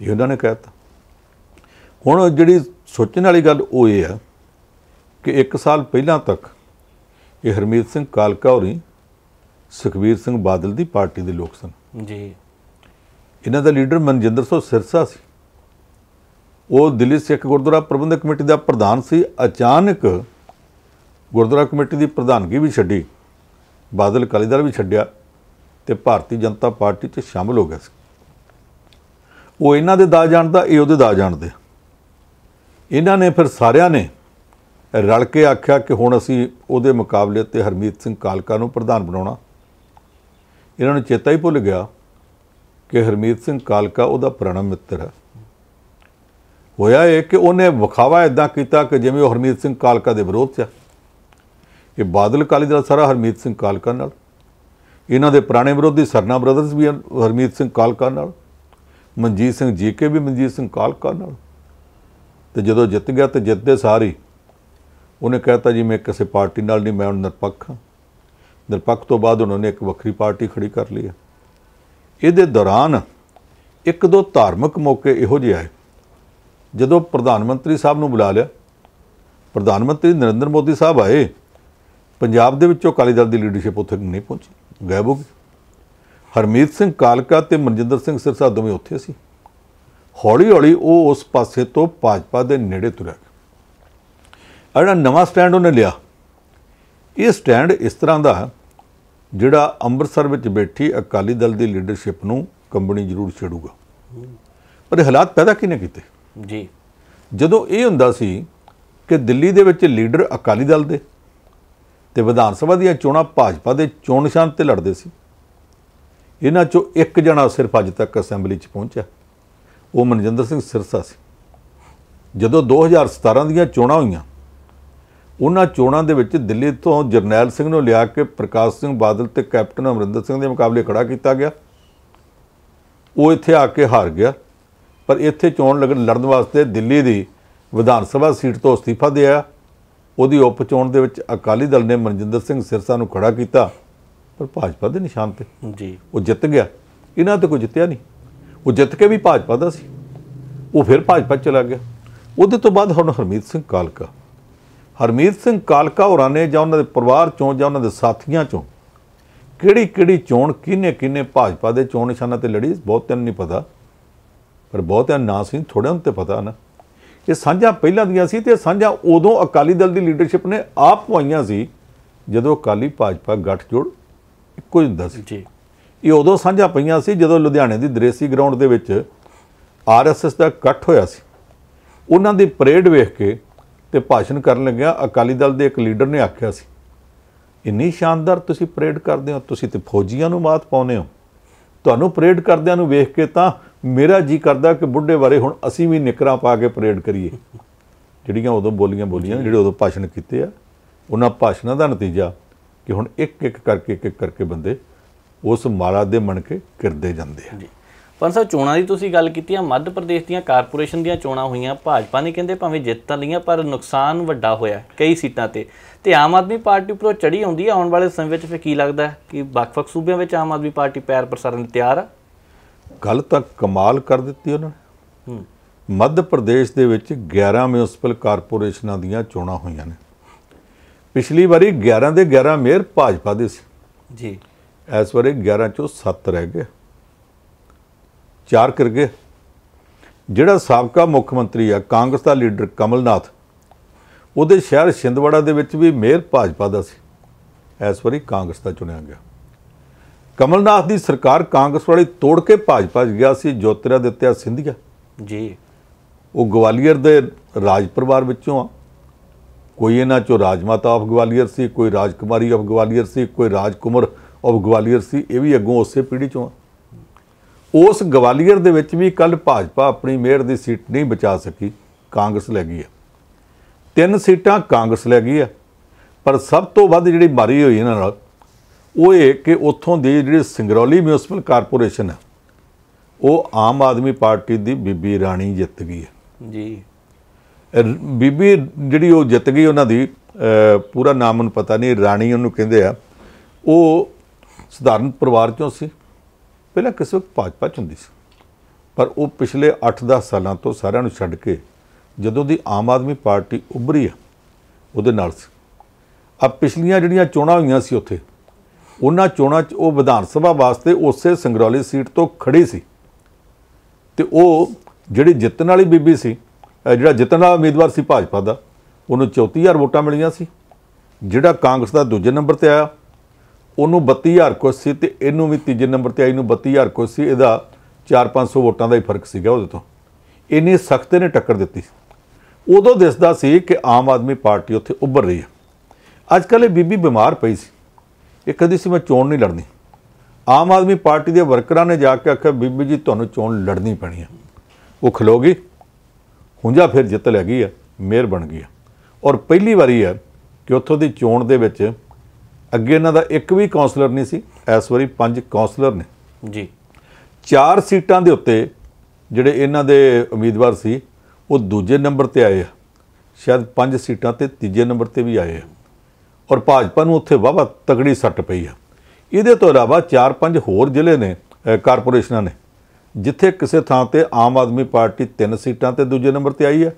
ਇਹ ਉਹਨਾਂ ਨੇ ਕਹਿਤਾ ਹੁਣ ਜਿਹੜੀ ਸੋਚਣ ਵਾਲੀ ਗੱਲ ਉਹ ਇਹ ਆ ਕਿ 1 ਸਾਲ ਪਹਿਲਾਂ ਤੱਕ ਇਹ ਹਰਮੀਤ ਸਿੰਘ ਕਾਲਕਾ ਹੋਰੀ ਸੁਖਵੀਰ ਸਿੰਘ ਬਾਦਲ ਦੀ ਪਾਰਟੀ ਦੇ ਲੋਕ ਸਨ ਜੀ ਇਹਨਾਂ ਦਾ ਲੀਡਰ ਮਨਜਿੰਦਰ ਸਿੰਘ ਸਿਰਸਾ ਸੀ ਉਹ ਦਿੱਲੀ ਸਿੱਖ ਗੁਰਦੁਆਰਾ ਪ੍ਰਬੰਧਕ ਕਮੇਟੀ ਦਾ ਪ੍ਰਧਾਨ ਸੀ ਅਚਾਨਕ ਗੁਰਦੁਆਰਾ ਕਮੇਟੀ ਦੀ ਪ੍ਰਧਾਨਗੀ ਵੀ ਛੱਡੀ ਬਾਦਲ ਅਕਾਲੀ ਦਲ ਵੀ ਛੱਡਿਆ ਤੇ ਭਾਰਤੀ ਜਨਤਾ ਪਾਰਟੀ 'ਚ ਸ਼ਾਮਲ ਹੋ ਗਿਆ ਸੀ ਉਹ ਇਹਨਾਂ ਦੇ ਦਾ ਜਾਣਦਾ ਇਹ ਉਹਦੇ ਦਾ ਜਾਣਦੇ ਇਹਨਾਂ ਨੇ ਫਿਰ ਸਾਰਿਆਂ ਨੇ ਰਲ ਕੇ ਆਖਿਆ ਕਿ ਹੁਣ ਅਸੀਂ ਉਹਦੇ ਮੁਕਾਬਲੇ ਤੇ ਹਰਮੀਤ ਸਿੰਘ ਕਾਲਕਾ ਨੂੰ ਪ੍ਰਧਾਨ ਬਣਾਉਣਾ ਇਹਨਾਂ ਨੂੰ ਚੇਤਾ ਹੀ ਭੁੱਲ ਗਿਆ ਕਿ ਹਰਮੀਤ ਸਿੰਘ ਕਾਲਕਾ ਉਹਦਾ ਪੁਰਾਣਾ ਮਿੱਤਰ ਹੈ ਹੋਇਆ ਇਹ ਕਿ ਉਹਨੇ ਵਿਖਾਵਾ ਇਦਾਂ ਕੀਤਾ ਕਿ ਜਿਵੇਂ ਉਹ ਹਰਮੀਤ ਸਿੰਘ ਕਾਲਕਾ ਦੇ ਵਿਰੋਧ 'ਚ ਆ ਇਹ ਬਾਦਲ ਕਾਲੀ ਦਾ ਸਾਰਾ ਹਰਮੀਤ ਸਿੰਘ ਕਾਲਕਾ ਨਾਲ ਇਹਨਾਂ ਦੇ ਪੁਰਾਣੇ ਵਿਰੋਧੀ ਸਰਨਾ ਬ੍ਰਦਰਸ ਵੀ ਹਰਮੀਤ ਸਿੰਘ ਕਾਲਕਾ ਨਾਲ ਮਨਜੀਤ ਸਿੰਘ ਜੀਕੇ ਵੀ ਮਨਜੀਤ ਸਿੰਘ ਕਾਲਕਾ ਨਾਲ ਤੇ ਜਦੋਂ ਜਿੱਤ ਗਿਆ ਤੇ ਜਿੱਤਦੇ ਸਾਰੀ ਉਹਨੇ ਕਹਿਤਾ ਜੀ ਮੈਂ ਕਿਸੇ ਪਾਰਟੀ ਨਾਲ ਨਹੀਂ ਮੈਂ ਨਿਰਪੱਖ ਹਾਂ ਨਿਰਪੱਖ ਤੋਂ ਬਾਅਦ ਉਹਨਾਂ ਨੇ ਇੱਕ ਵੱਖਰੀ ਪਾਰਟੀ ਖੜੀ ਕਰ ਲਈ ਇਹਦੇ ਦੌਰਾਨ ਇੱਕ ਦੋ ਧਾਰਮਿਕ ਮੌਕੇ ਇਹੋ ਜਿਹੇ ਆਏ ਜਦੋਂ ਪ੍ਰਧਾਨ ਮੰਤਰੀ ਸਾਹਿਬ ਨੂੰ ਬੁਲਾ ਲਿਆ ਪ੍ਰਧਾਨ ਮੰਤਰੀ ਨਰਿੰਦਰ ਮੋਦੀ ਸਾਹਿਬ ਆਏ ਪੰਜਾਬ ਦੇ ਵਿੱਚੋਂ ਅਕਾਲੀ ਦਲ ਦੀ ਲੀਡਰਸ਼ਿਪ ਉੱਥੇ ਨਹੀਂ ਪਹੁੰਚੀ ਗਾਇਬ ਹੋ ਗਈ ਹਰਮੀਤ ਸਿੰਘ ਕਾਲਕਾ ਤੇ ਮਨਜਿੰਦਰ ਸਿੰਘ ਸਿਰਸਾ ਦੋਵੇਂ ਉੱਥੇ ਸੀ ਹੌਲੀ ਹੌਲੀ ਉਹ ਉਸ ਪਾਸੇ ਤੋਂ ਭਾਜਪਾ ਦੇ ਨੇੜੇ ਤੁਰਿਆ ਅੜਾ ਨਵਾਂ ਸਟੈਂਡ ਉਹਨੇ ਲਿਆ ਇਹ ਸਟੈਂਡ ਇਸ ਤਰ੍ਹਾਂ ਦਾ ਜਿਹੜਾ ਅੰਮ੍ਰਿਤਸਰ ਵਿੱਚ ਬੈਠੀ ਅਕਾਲੀ ਦਲ ਦੀ ਲੀਡਰਸ਼ਿਪ ਨੂੰ ਕੰਬਣੀ ਜ਼ਰੂਰ ਛੇੜੂਗਾ ਪਰ ਇਹ ਹਾਲਾਤ ਪੈਦਾ ਕਿਨੇ ਕੀਤੇ ਜੀ ਜਦੋਂ ਇਹ ਹੁੰਦਾ ਸੀ ਕਿ ਦਿੱਲੀ ਦੇ ਵਿੱਚ ਲੀਡਰ ਅਕਾਲੀ ਦਲ ਦੇ ਤੇ ਵਿਧਾਨ ਸਭਾ ਦੀਆਂ ਚੋਣਾਂ ਭਾਜਪਾ ਦੇ ਚੋਣ ਨਿਸ਼ਾਨ ਤੇ ਲੜਦੇ ਸੀ ਇਹਨਾਂ ਚੋਂ ਇੱਕ ਜਣਾ ਸਿਰਫ ਅੱਜ ਤੱਕ ਅਸੈਂਬਲੀ 'ਚ ਪਹੁੰਚਿਆ ਉਹ ਮਨਜਿੰਦਰ ਸਿੰਘ ਸਿਰਸਾ ਸੀ ਜਦੋਂ 2017 ਦੀਆਂ ਚੋਣਾਂ ਹੋਈਆਂ ਉਹਨਾਂ ਚੋਣਾਂ ਦੇ ਵਿੱਚ ਦਿੱਲੀ ਤੋਂ ਜਰਨੈਲ ਸਿੰਘ ਨੂੰ ਲਿਆ ਕੇ ਪ੍ਰਕਾਸ਼ ਸਿੰਘ ਬਾਦਲ ਤੇ ਕੈਪਟਨ ਅਮਰਿੰਦਰ ਸਿੰਘ ਦੇ ਮੁਕਾਬਲੇ ਖੜਾ ਕੀਤਾ ਗਿਆ ਉਹ ਇੱਥੇ ਆ ਕੇ ਹਾਰ ਗਿਆ ਪਰ ਇੱਥੇ ਚੋਣ ਲੜਨ ਵਾਸਤੇ ਦਿੱਲੀ ਦੀ ਵਿਧਾਨ ਸਭਾ ਸੀਟ ਤੋਂ ਅਸਤੀਫਾ ਦੇ ਆਇਆ ਉਹਦੀ ਉਪਚੋਣ ਦੇ ਵਿੱਚ ਅਕਾਲੀ ਦਲ ਨੇ ਮਨਜਿੰਦਰ ਸਿੰਘ ਸਿਰਸਾ ਨੂੰ ਖੜਾ ਕੀਤਾ ਪਰ ਭਾਜਪਾ ਦੇ ਨਿਸ਼ਾਨ ਤੇ ਜੀ ਉਹ ਜਿੱਤ ਗਿਆ ਇਹਨਾਂ ਤੇ ਕੋਈ ਜਿੱਤਿਆ ਨਹੀਂ ਉਹ ਜਿੱਤ ਕੇ ਵੀ ਭਾਜਪਾ ਦਾ ਸੀ ਉਹ ਫਿਰ ਭਾਜਪਾ ਚ ਲੱਗ ਗਿਆ ਉਹਦੇ ਤੋਂ ਬਾਅਦ ਹੁਣ ਹਰਮੀਤ ਸਿੰਘ ਕਾਲਕਾ ਹਰਮੀਤ ਸਿੰਘ ਕਾਲਕਾ ਹੋਰਾਂ ਨੇ ਜਾਂ ਉਹਨਾਂ ਦੇ ਪਰਿਵਾਰ ਚੋਂ ਜਾਂ ਉਹਨਾਂ ਦੇ ਸਾਥੀਆਂ ਚੋਂ ਕਿਹੜੀ ਕਿਹੜੀ ਚੋਣ ਕਿਹਨੇ ਕਿਹਨੇ ਭਾਜਪਾ ਦੇ ਚੋਣ ਨਿਸ਼ਾਨਾਂ ਤੇ ਲੜੀ ਬਹੁਤ ਤੈਨੂੰ ਨਹੀਂ ਪਤਾ ਪਰ ਬਹੁਤਿਆਂ ਨਾਂ ਸੀ ਥੋੜਿਆਂ ਨੂੰ ਤੇ ਪਤਾ ਨਾ ਇਹ ਸਾਂਝਾ ਪਹਿਲਾਂ ਦੀਆਂ ਸੀ ਤੇ ਸਾਂਝਾ ਉਦੋਂ ਅਕਾਲੀ ਦਲ ਦੀ ਲੀਡਰਸ਼ਿਪ ਨੇ ਆਪ ਪਵਾਈਆਂ ਸੀ ਜਦੋਂ ਅਕਾਲੀ ਭਾਜਪਾ ਗੱਠ ਜੁੜ ਇੱਕੋ ਹੁੰਦਾ ਸੀ ਜੀ ਇਹ ਉਦੋਂ ਸਾਂਝਾ ਪਈਆਂ ਸੀ ਜਦੋਂ ਲੁਧਿਆਣੇ ਦੀ ਦਰੇਸੀ ਗਰਾਊਂਡ ਦੇ ਵਿੱਚ ਆਰਐਸਐਸ ਦਾ ਇਕੱਠ ਹੋਇਆ ਸੀ ਉਹਨਾਂ ਦੀ ਪਰੇਡ ਵੇਖ ਕੇ ਤੇ ਭਾਸ਼ਣ ਕਰਨ ਲੱਗਿਆ ਅਕਾਲੀ ਦਲ ਦੇ ਇੱਕ ਲੀਡਰ ਨੇ ਆਖਿਆ ਸੀ ਇੰਨੀ ਸ਼ਾਨਦਾਰ ਤੁਸੀਂ ਪਰੇਡ ਕਰਦੇ ਹੋ ਤੁਸੀਂ ਤੇ ਫੌਜੀਆਂ ਨੂੰ ਮਾਤ ਪਾਉਨੇ ਹੋ ਤੁਹਾਨੂੰ ਪਰੇਡ ਕਰਦਿਆਂ ਨੂੰ ਵੇਖ ਕੇ ਤਾਂ ਮੇਰਾ ਜੀ ਕਰਦਾ ਕਿ ਬੁੱਢੇ ਬਾਰੇ ਹੁਣ ਅਸੀਂ ਵੀ ਨਿਕਰਾਂ ਪਾ ਕੇ ਪਰੇਡ ਕਰੀਏ ਜਿਹੜੀਆਂ ਉਦੋਂ ਬੋਲੀਆਂ ਬੋਲੀਆਂ ਜਿਹੜੇ ਉਦੋਂ ਭਾਸ਼ਣ ਕੀਤੇ ਆ ਉਹਨਾਂ ਭਾਸ਼ਣਾਂ ਦਾ ਨਤੀਜਾ ਕਿ ਹੁਣ ਇੱਕ ਇੱਕ ਕਰਕੇ ਇੱਕ ਇੱਕ ਕਰਕੇ ਬੰਦੇ ਉਸ ਮਾਲਾ ਦੇ ਮਣ ਕੇ ਕਿਰਦੇ ਜਾਂਦੇ ਆ ਜੀ ਪੰਜ ਸਾਹਿਬ ਚੋਣਾਂ ਦੀ ਤੁਸੀਂ ਗੱਲ ਕੀਤੀ ਆ ਮੱਧ ਪ੍ਰਦੇਸ਼ ਦੀਆਂ ਕਾਰਪੋਰੇਸ਼ਨ ਦੀਆਂ ਚੋਣਾਂ ਹੋਈਆਂ ਭਾਜਪਾ ਨੇ ਕਹਿੰਦੇ ਭਾਵੇਂ ਜਿੱਤ ਤਾਂ ਲਈਆਂ ਪਰ ਨੁਕਸਾਨ ਵੱਡਾ ਹੋਇਆ ਕਈ ਸੀਟਾਂ ਤੇ ਤੇ ਆਮ ਆਦਮੀ ਪਾਰਟੀ ਉੱਪਰੋਂ ਚੜੀ ਆਉਂਦੀ ਆ ਆਉਣ ਵਾਲੇ ਸਮੇਂ ਵਿੱਚ ਫੇ ਕੀ ਲੱਗਦਾ ਕਿ ਵੱਖ-ਵੱਖ ਸੂਬਿਆਂ ਵਿੱਚ ਆਮ ਆਦਮੀ ਪਾਰਟੀ ਪੈਰ ਪ੍ਰਸਾਰਨ ਤਿਆਰ ਆ ਗੱਲ ਤਾਂ ਕਮਾਲ ਕਰ ਦਿੱਤੀ ਉਹਨਾਂ ਨੇ ਮੱਧ ਪ੍ਰਦੇਸ਼ ਦੇ ਵਿੱਚ 11 ਮਿਊਨਿਸਪਲ ਕਾਰਪੋਰੇਸ਼ਨਾਂ ਦੀਆਂ ਚੋਣਾਂ ਹੋਈਆਂ ਨੇ ਪਿਛਲੀ ਵਾਰੀ 11 ਦੇ 11 ਮੇਅਰ ਭਾਜਪਾ ਦੇ ਸੀ ਜੀ ਇਸ ਵਾਰੀ 11 ਚੋਂ 7 ਰਹਿ ਗਏ 4 ਕਰ ਗਏ ਜਿਹੜਾ ਸਾਬਕਾ ਮੁੱਖ ਮੰਤਰੀ ਆ ਕਾਂਗਰਸ ਦਾ ਲੀਡਰ ਕਮਲਨਾਥ ਉਹਦੇ ਸ਼ਹਿਰ ਸ਼ਿੰਦਵਾੜਾ ਦੇ ਵਿੱਚ ਵੀ ਮੇਅਰ ਭਾਜਪਾ ਦਾ ਸੀ ਇਸ ਵਾਰੀ ਕਾਂਗਰਸ ਦਾ ਚੁਣਿਆ ਗਿਆ ਕਮਲਨਾਥ ਦੀ ਸਰਕਾਰ ਕਾਂਗਰਸ ਵਾਲੀ ਤੋੜ ਕੇ ਭਾਜਪਾ ਗਿਆ ਸੀ ਜੋਤਿਰਾ ਦਿੱਤਿਆ ਸਿੰਧੀਆ ਜੀ ਉਹ ਗਵਾਲੀਅਰ ਦੇ ਰਾਜ ਪਰਿਵਾਰ ਵਿੱਚੋਂ ਆ ਕੋਈ ਇਹਨਾਂ ਚੋਂ ਰਾਜਮਾਤਾ ਆਫ ਗਵਾਲੀਅਰ ਸੀ ਕੋਈ ਰਾਜਕੁਮਾਰੀ ਆਫ ਗਵਾਲੀਅਰ ਸੀ ਕੋਈ ਰਾਜਕੁਮਰ ਆਫ ਗਵਾਲੀਅਰ ਸੀ ਇਹ ਵੀ ਅੱਗੋਂ ਉਸੇ ਪੀੜ੍ਹੀ ਚੋਂ ਆ ਉਸ ਗਵਾਲੀਅਰ ਦੇ ਵਿੱਚ ਵੀ ਕੱਲ ਭਾਜਪਾ ਆਪਣੀ ਮੇਅਰ ਦੀ ਸੀਟ ਨਹੀਂ ਬਚਾ ਸਕੀ ਕਾਂਗਰਸ ਲੈ ਗਈ ਆ ਤਿੰਨ ਸੀਟਾਂ ਕਾਂਗਰਸ ਲੈ ਗਈ ਆ ਪਰ ਸਭ ਤੋਂ ਵੱਧ ਜਿਹੜੀ ਮਾਰੀ ਹੋਈ ਇਹਨਾਂ ਨਾਲ ਉਹ ਇਹ ਕਿ ਉੱਥੋਂ ਦੇ ਜਿਹੜੇ ਸਿੰਗਰੌਲੀ ਮਿਊਨਿਸਪਲ ਕਾਰਪੋਰੇਸ਼ਨ ਹੈ ਉਹ ਆਮ ਆਦਮੀ ਪਾਰਟੀ ਦੀ ਬੀਬੀ ਰਾਣੀ ਜਿੱਤ ਗਈ ਹੈ ਜੀ ਬੀਬੀ ਜਿਹੜੀ ਉਹ ਜਿੱਤ ਗਈ ਉਹਨਾਂ ਦੀ ਪੂਰਾ ਨਾਮ ਨੂੰ ਪਤਾ ਨਹੀਂ ਰਾਣੀ ਉਹਨੂੰ ਕਹਿੰਦੇ ਆ ਉਹ ਸਧਾਰਨ ਪਰਿਵਾਰ ਚੋਂ ਸੀ ਪਹਿਲਾਂ ਕਿਸੇ ਵਕਤ ਭਾਜਪਾ ਚ ਹੁੰਦੀ ਸੀ ਪਰ ਉਹ ਪਿਛਲੇ 8-10 ਸਾਲਾਂ ਤੋਂ ਸਾਰਿਆਂ ਨੂੰ ਛੱਡ ਕੇ ਜਦੋਂ ਦੀ ਆਮ ਆਦਮੀ ਪਾਰਟੀ ਉੱਭਰੀ ਆ ਉਹਦੇ ਨਾਲ ਸੀ ਆ ਪਿਛਲੀਆਂ ਜਿਹੜੀਆਂ ਚੋਣਾਂ ਹੋਈਆਂ ਸੀ ਉੱਥੇ ਉਹਨਾਂ ਚੋਣਾਂ 'ਚ ਉਹ ਵਿਧਾਨ ਸਭਾ ਵਾਸਤੇ ਉਸੇ ਸੰਗਰੌਲੀ ਸੀਟ ਤੋਂ ਖੜੀ ਸੀ ਤੇ ਉਹ ਜਿਹੜੀ ਜਿੱਤਣ ਵਾਲੀ ਬੀਬੀ ਸੀ ਜਿਹੜਾ ਜਿੱਤਣ ਵਾਲਾ ਉਮੀਦਵਾਰ ਸੀ ਭਾਜਪਾ ਦਾ ਉਹਨੂੰ 34000 ਵੋਟਾਂ ਮਿਲੀਆਂ ਸੀ ਜਿਹੜਾ ਕਾਂਗਰਸ ਦਾ ਦੂਜੇ ਨੰਬਰ ਤੇ ਆਇਆ ਉਹਨੂੰ 32000 ਕੁਝ ਸੀ ਤੇ ਇਹਨੂੰ ਵੀ ਤੀਜੇ ਨੰਬਰ ਤੇ ਆਈ ਨੂੰ 32000 ਕੁਝ ਸੀ ਇਹਦਾ 4-500 ਵੋਟਾਂ ਦਾ ਹੀ ਫਰਕ ਸੀਗਾ ਉਹਦੇ ਤੋਂ ਇੰਨੀ ਸਖਤ ਨੇ ਟੱਕਰ ਦਿੱਤੀ ਉਦੋਂ ਦਿਸਦਾ ਸੀ ਕਿ ਆਮ ਆਦਮੀ ਪਾਰਟੀ ਉੱਥੇ ਉੱਭਰ ਰਹੀ ਹੈ ਅੱਜ ਕੱਲ੍ਹ ਇਹ ਬੀਬੀ ਬਿਮਾਰ ਪਈ ਸੀ ਇਹ ਕਦੀ ਸੀ ਮੈਂ ਚੋਣ ਨਹੀਂ ਲੜਨੀ ਆਮ ਆਦਮੀ ਪਾਰਟੀ ਦੇ ਵਰਕਰਾਂ ਨੇ ਜਾ ਕੇ ਆਖਿਆ ਬੀਬੀ ਜੀ ਤੁਹਾਨੂੰ ਚੋਣ ਲੜਨੀ ਪੈਣੀ ਹੈ ਉਹ ਖਲੋ ਗਈ ਹੁੰਜਾ ਫਿਰ ਜਿੱਤ ਲੈ ਗਈ ਆ ਮੇਅਰ ਬਣ ਗਈ ਆ ਔਰ ਪਹਿਲੀ ਵਾਰੀ ਹੈ ਕਿ ਉੱਥੋਂ ਦੀ ਚੋਣ ਦੇ ਵਿੱਚ ਅੱਗੇ ਇਹਨਾਂ ਦਾ ਇੱਕ ਵੀ ਕਾਉਂਸਲਰ ਨਹੀਂ ਸੀ ਇਸ ਵਾਰੀ ਪੰਜ ਕਾਉਂਸਲਰ ਨੇ ਜੀ ਚਾਰ ਸੀਟਾਂ ਦੇ ਉੱਤੇ ਜਿਹੜੇ ਇਹਨਾਂ ਦੇ ਉਮੀਦਵਾਰ ਸੀ ਉਹ ਦੂਜੇ ਨੰਬਰ ਤੇ ਆਏ ਆ ਸ਼ਾਇਦ ਪੰਜ ਸੀਟਾਂ ਤੇ ਤੀਜੇ ਨੰਬਰ ਤੇ ਵੀ ਆਏ ਆ ਔਰ ਭਾਜਪਾ ਨੂੰ ਉੱਥੇ ਵਾਵਾ ਤਗੜੀ ਸੱਟ ਪਈ ਆ ਇਹਦੇ ਤੋਂ ਇਲਾਵਾ 4-5 ਹੋਰ ਜ਼ਿਲ੍ਹੇ ਨੇ ਕਾਰਪੋਰੇਸ਼ਨਾਂ ਨੇ ਜਿੱਥੇ ਕਿਸੇ ਥਾਂ ਤੇ ਆਮ ਆਦਮੀ ਪਾਰਟੀ 3 ਸੀਟਾਂ ਤੇ ਦੂਜੇ ਨੰਬਰ ਤੇ ਆਈ ਆ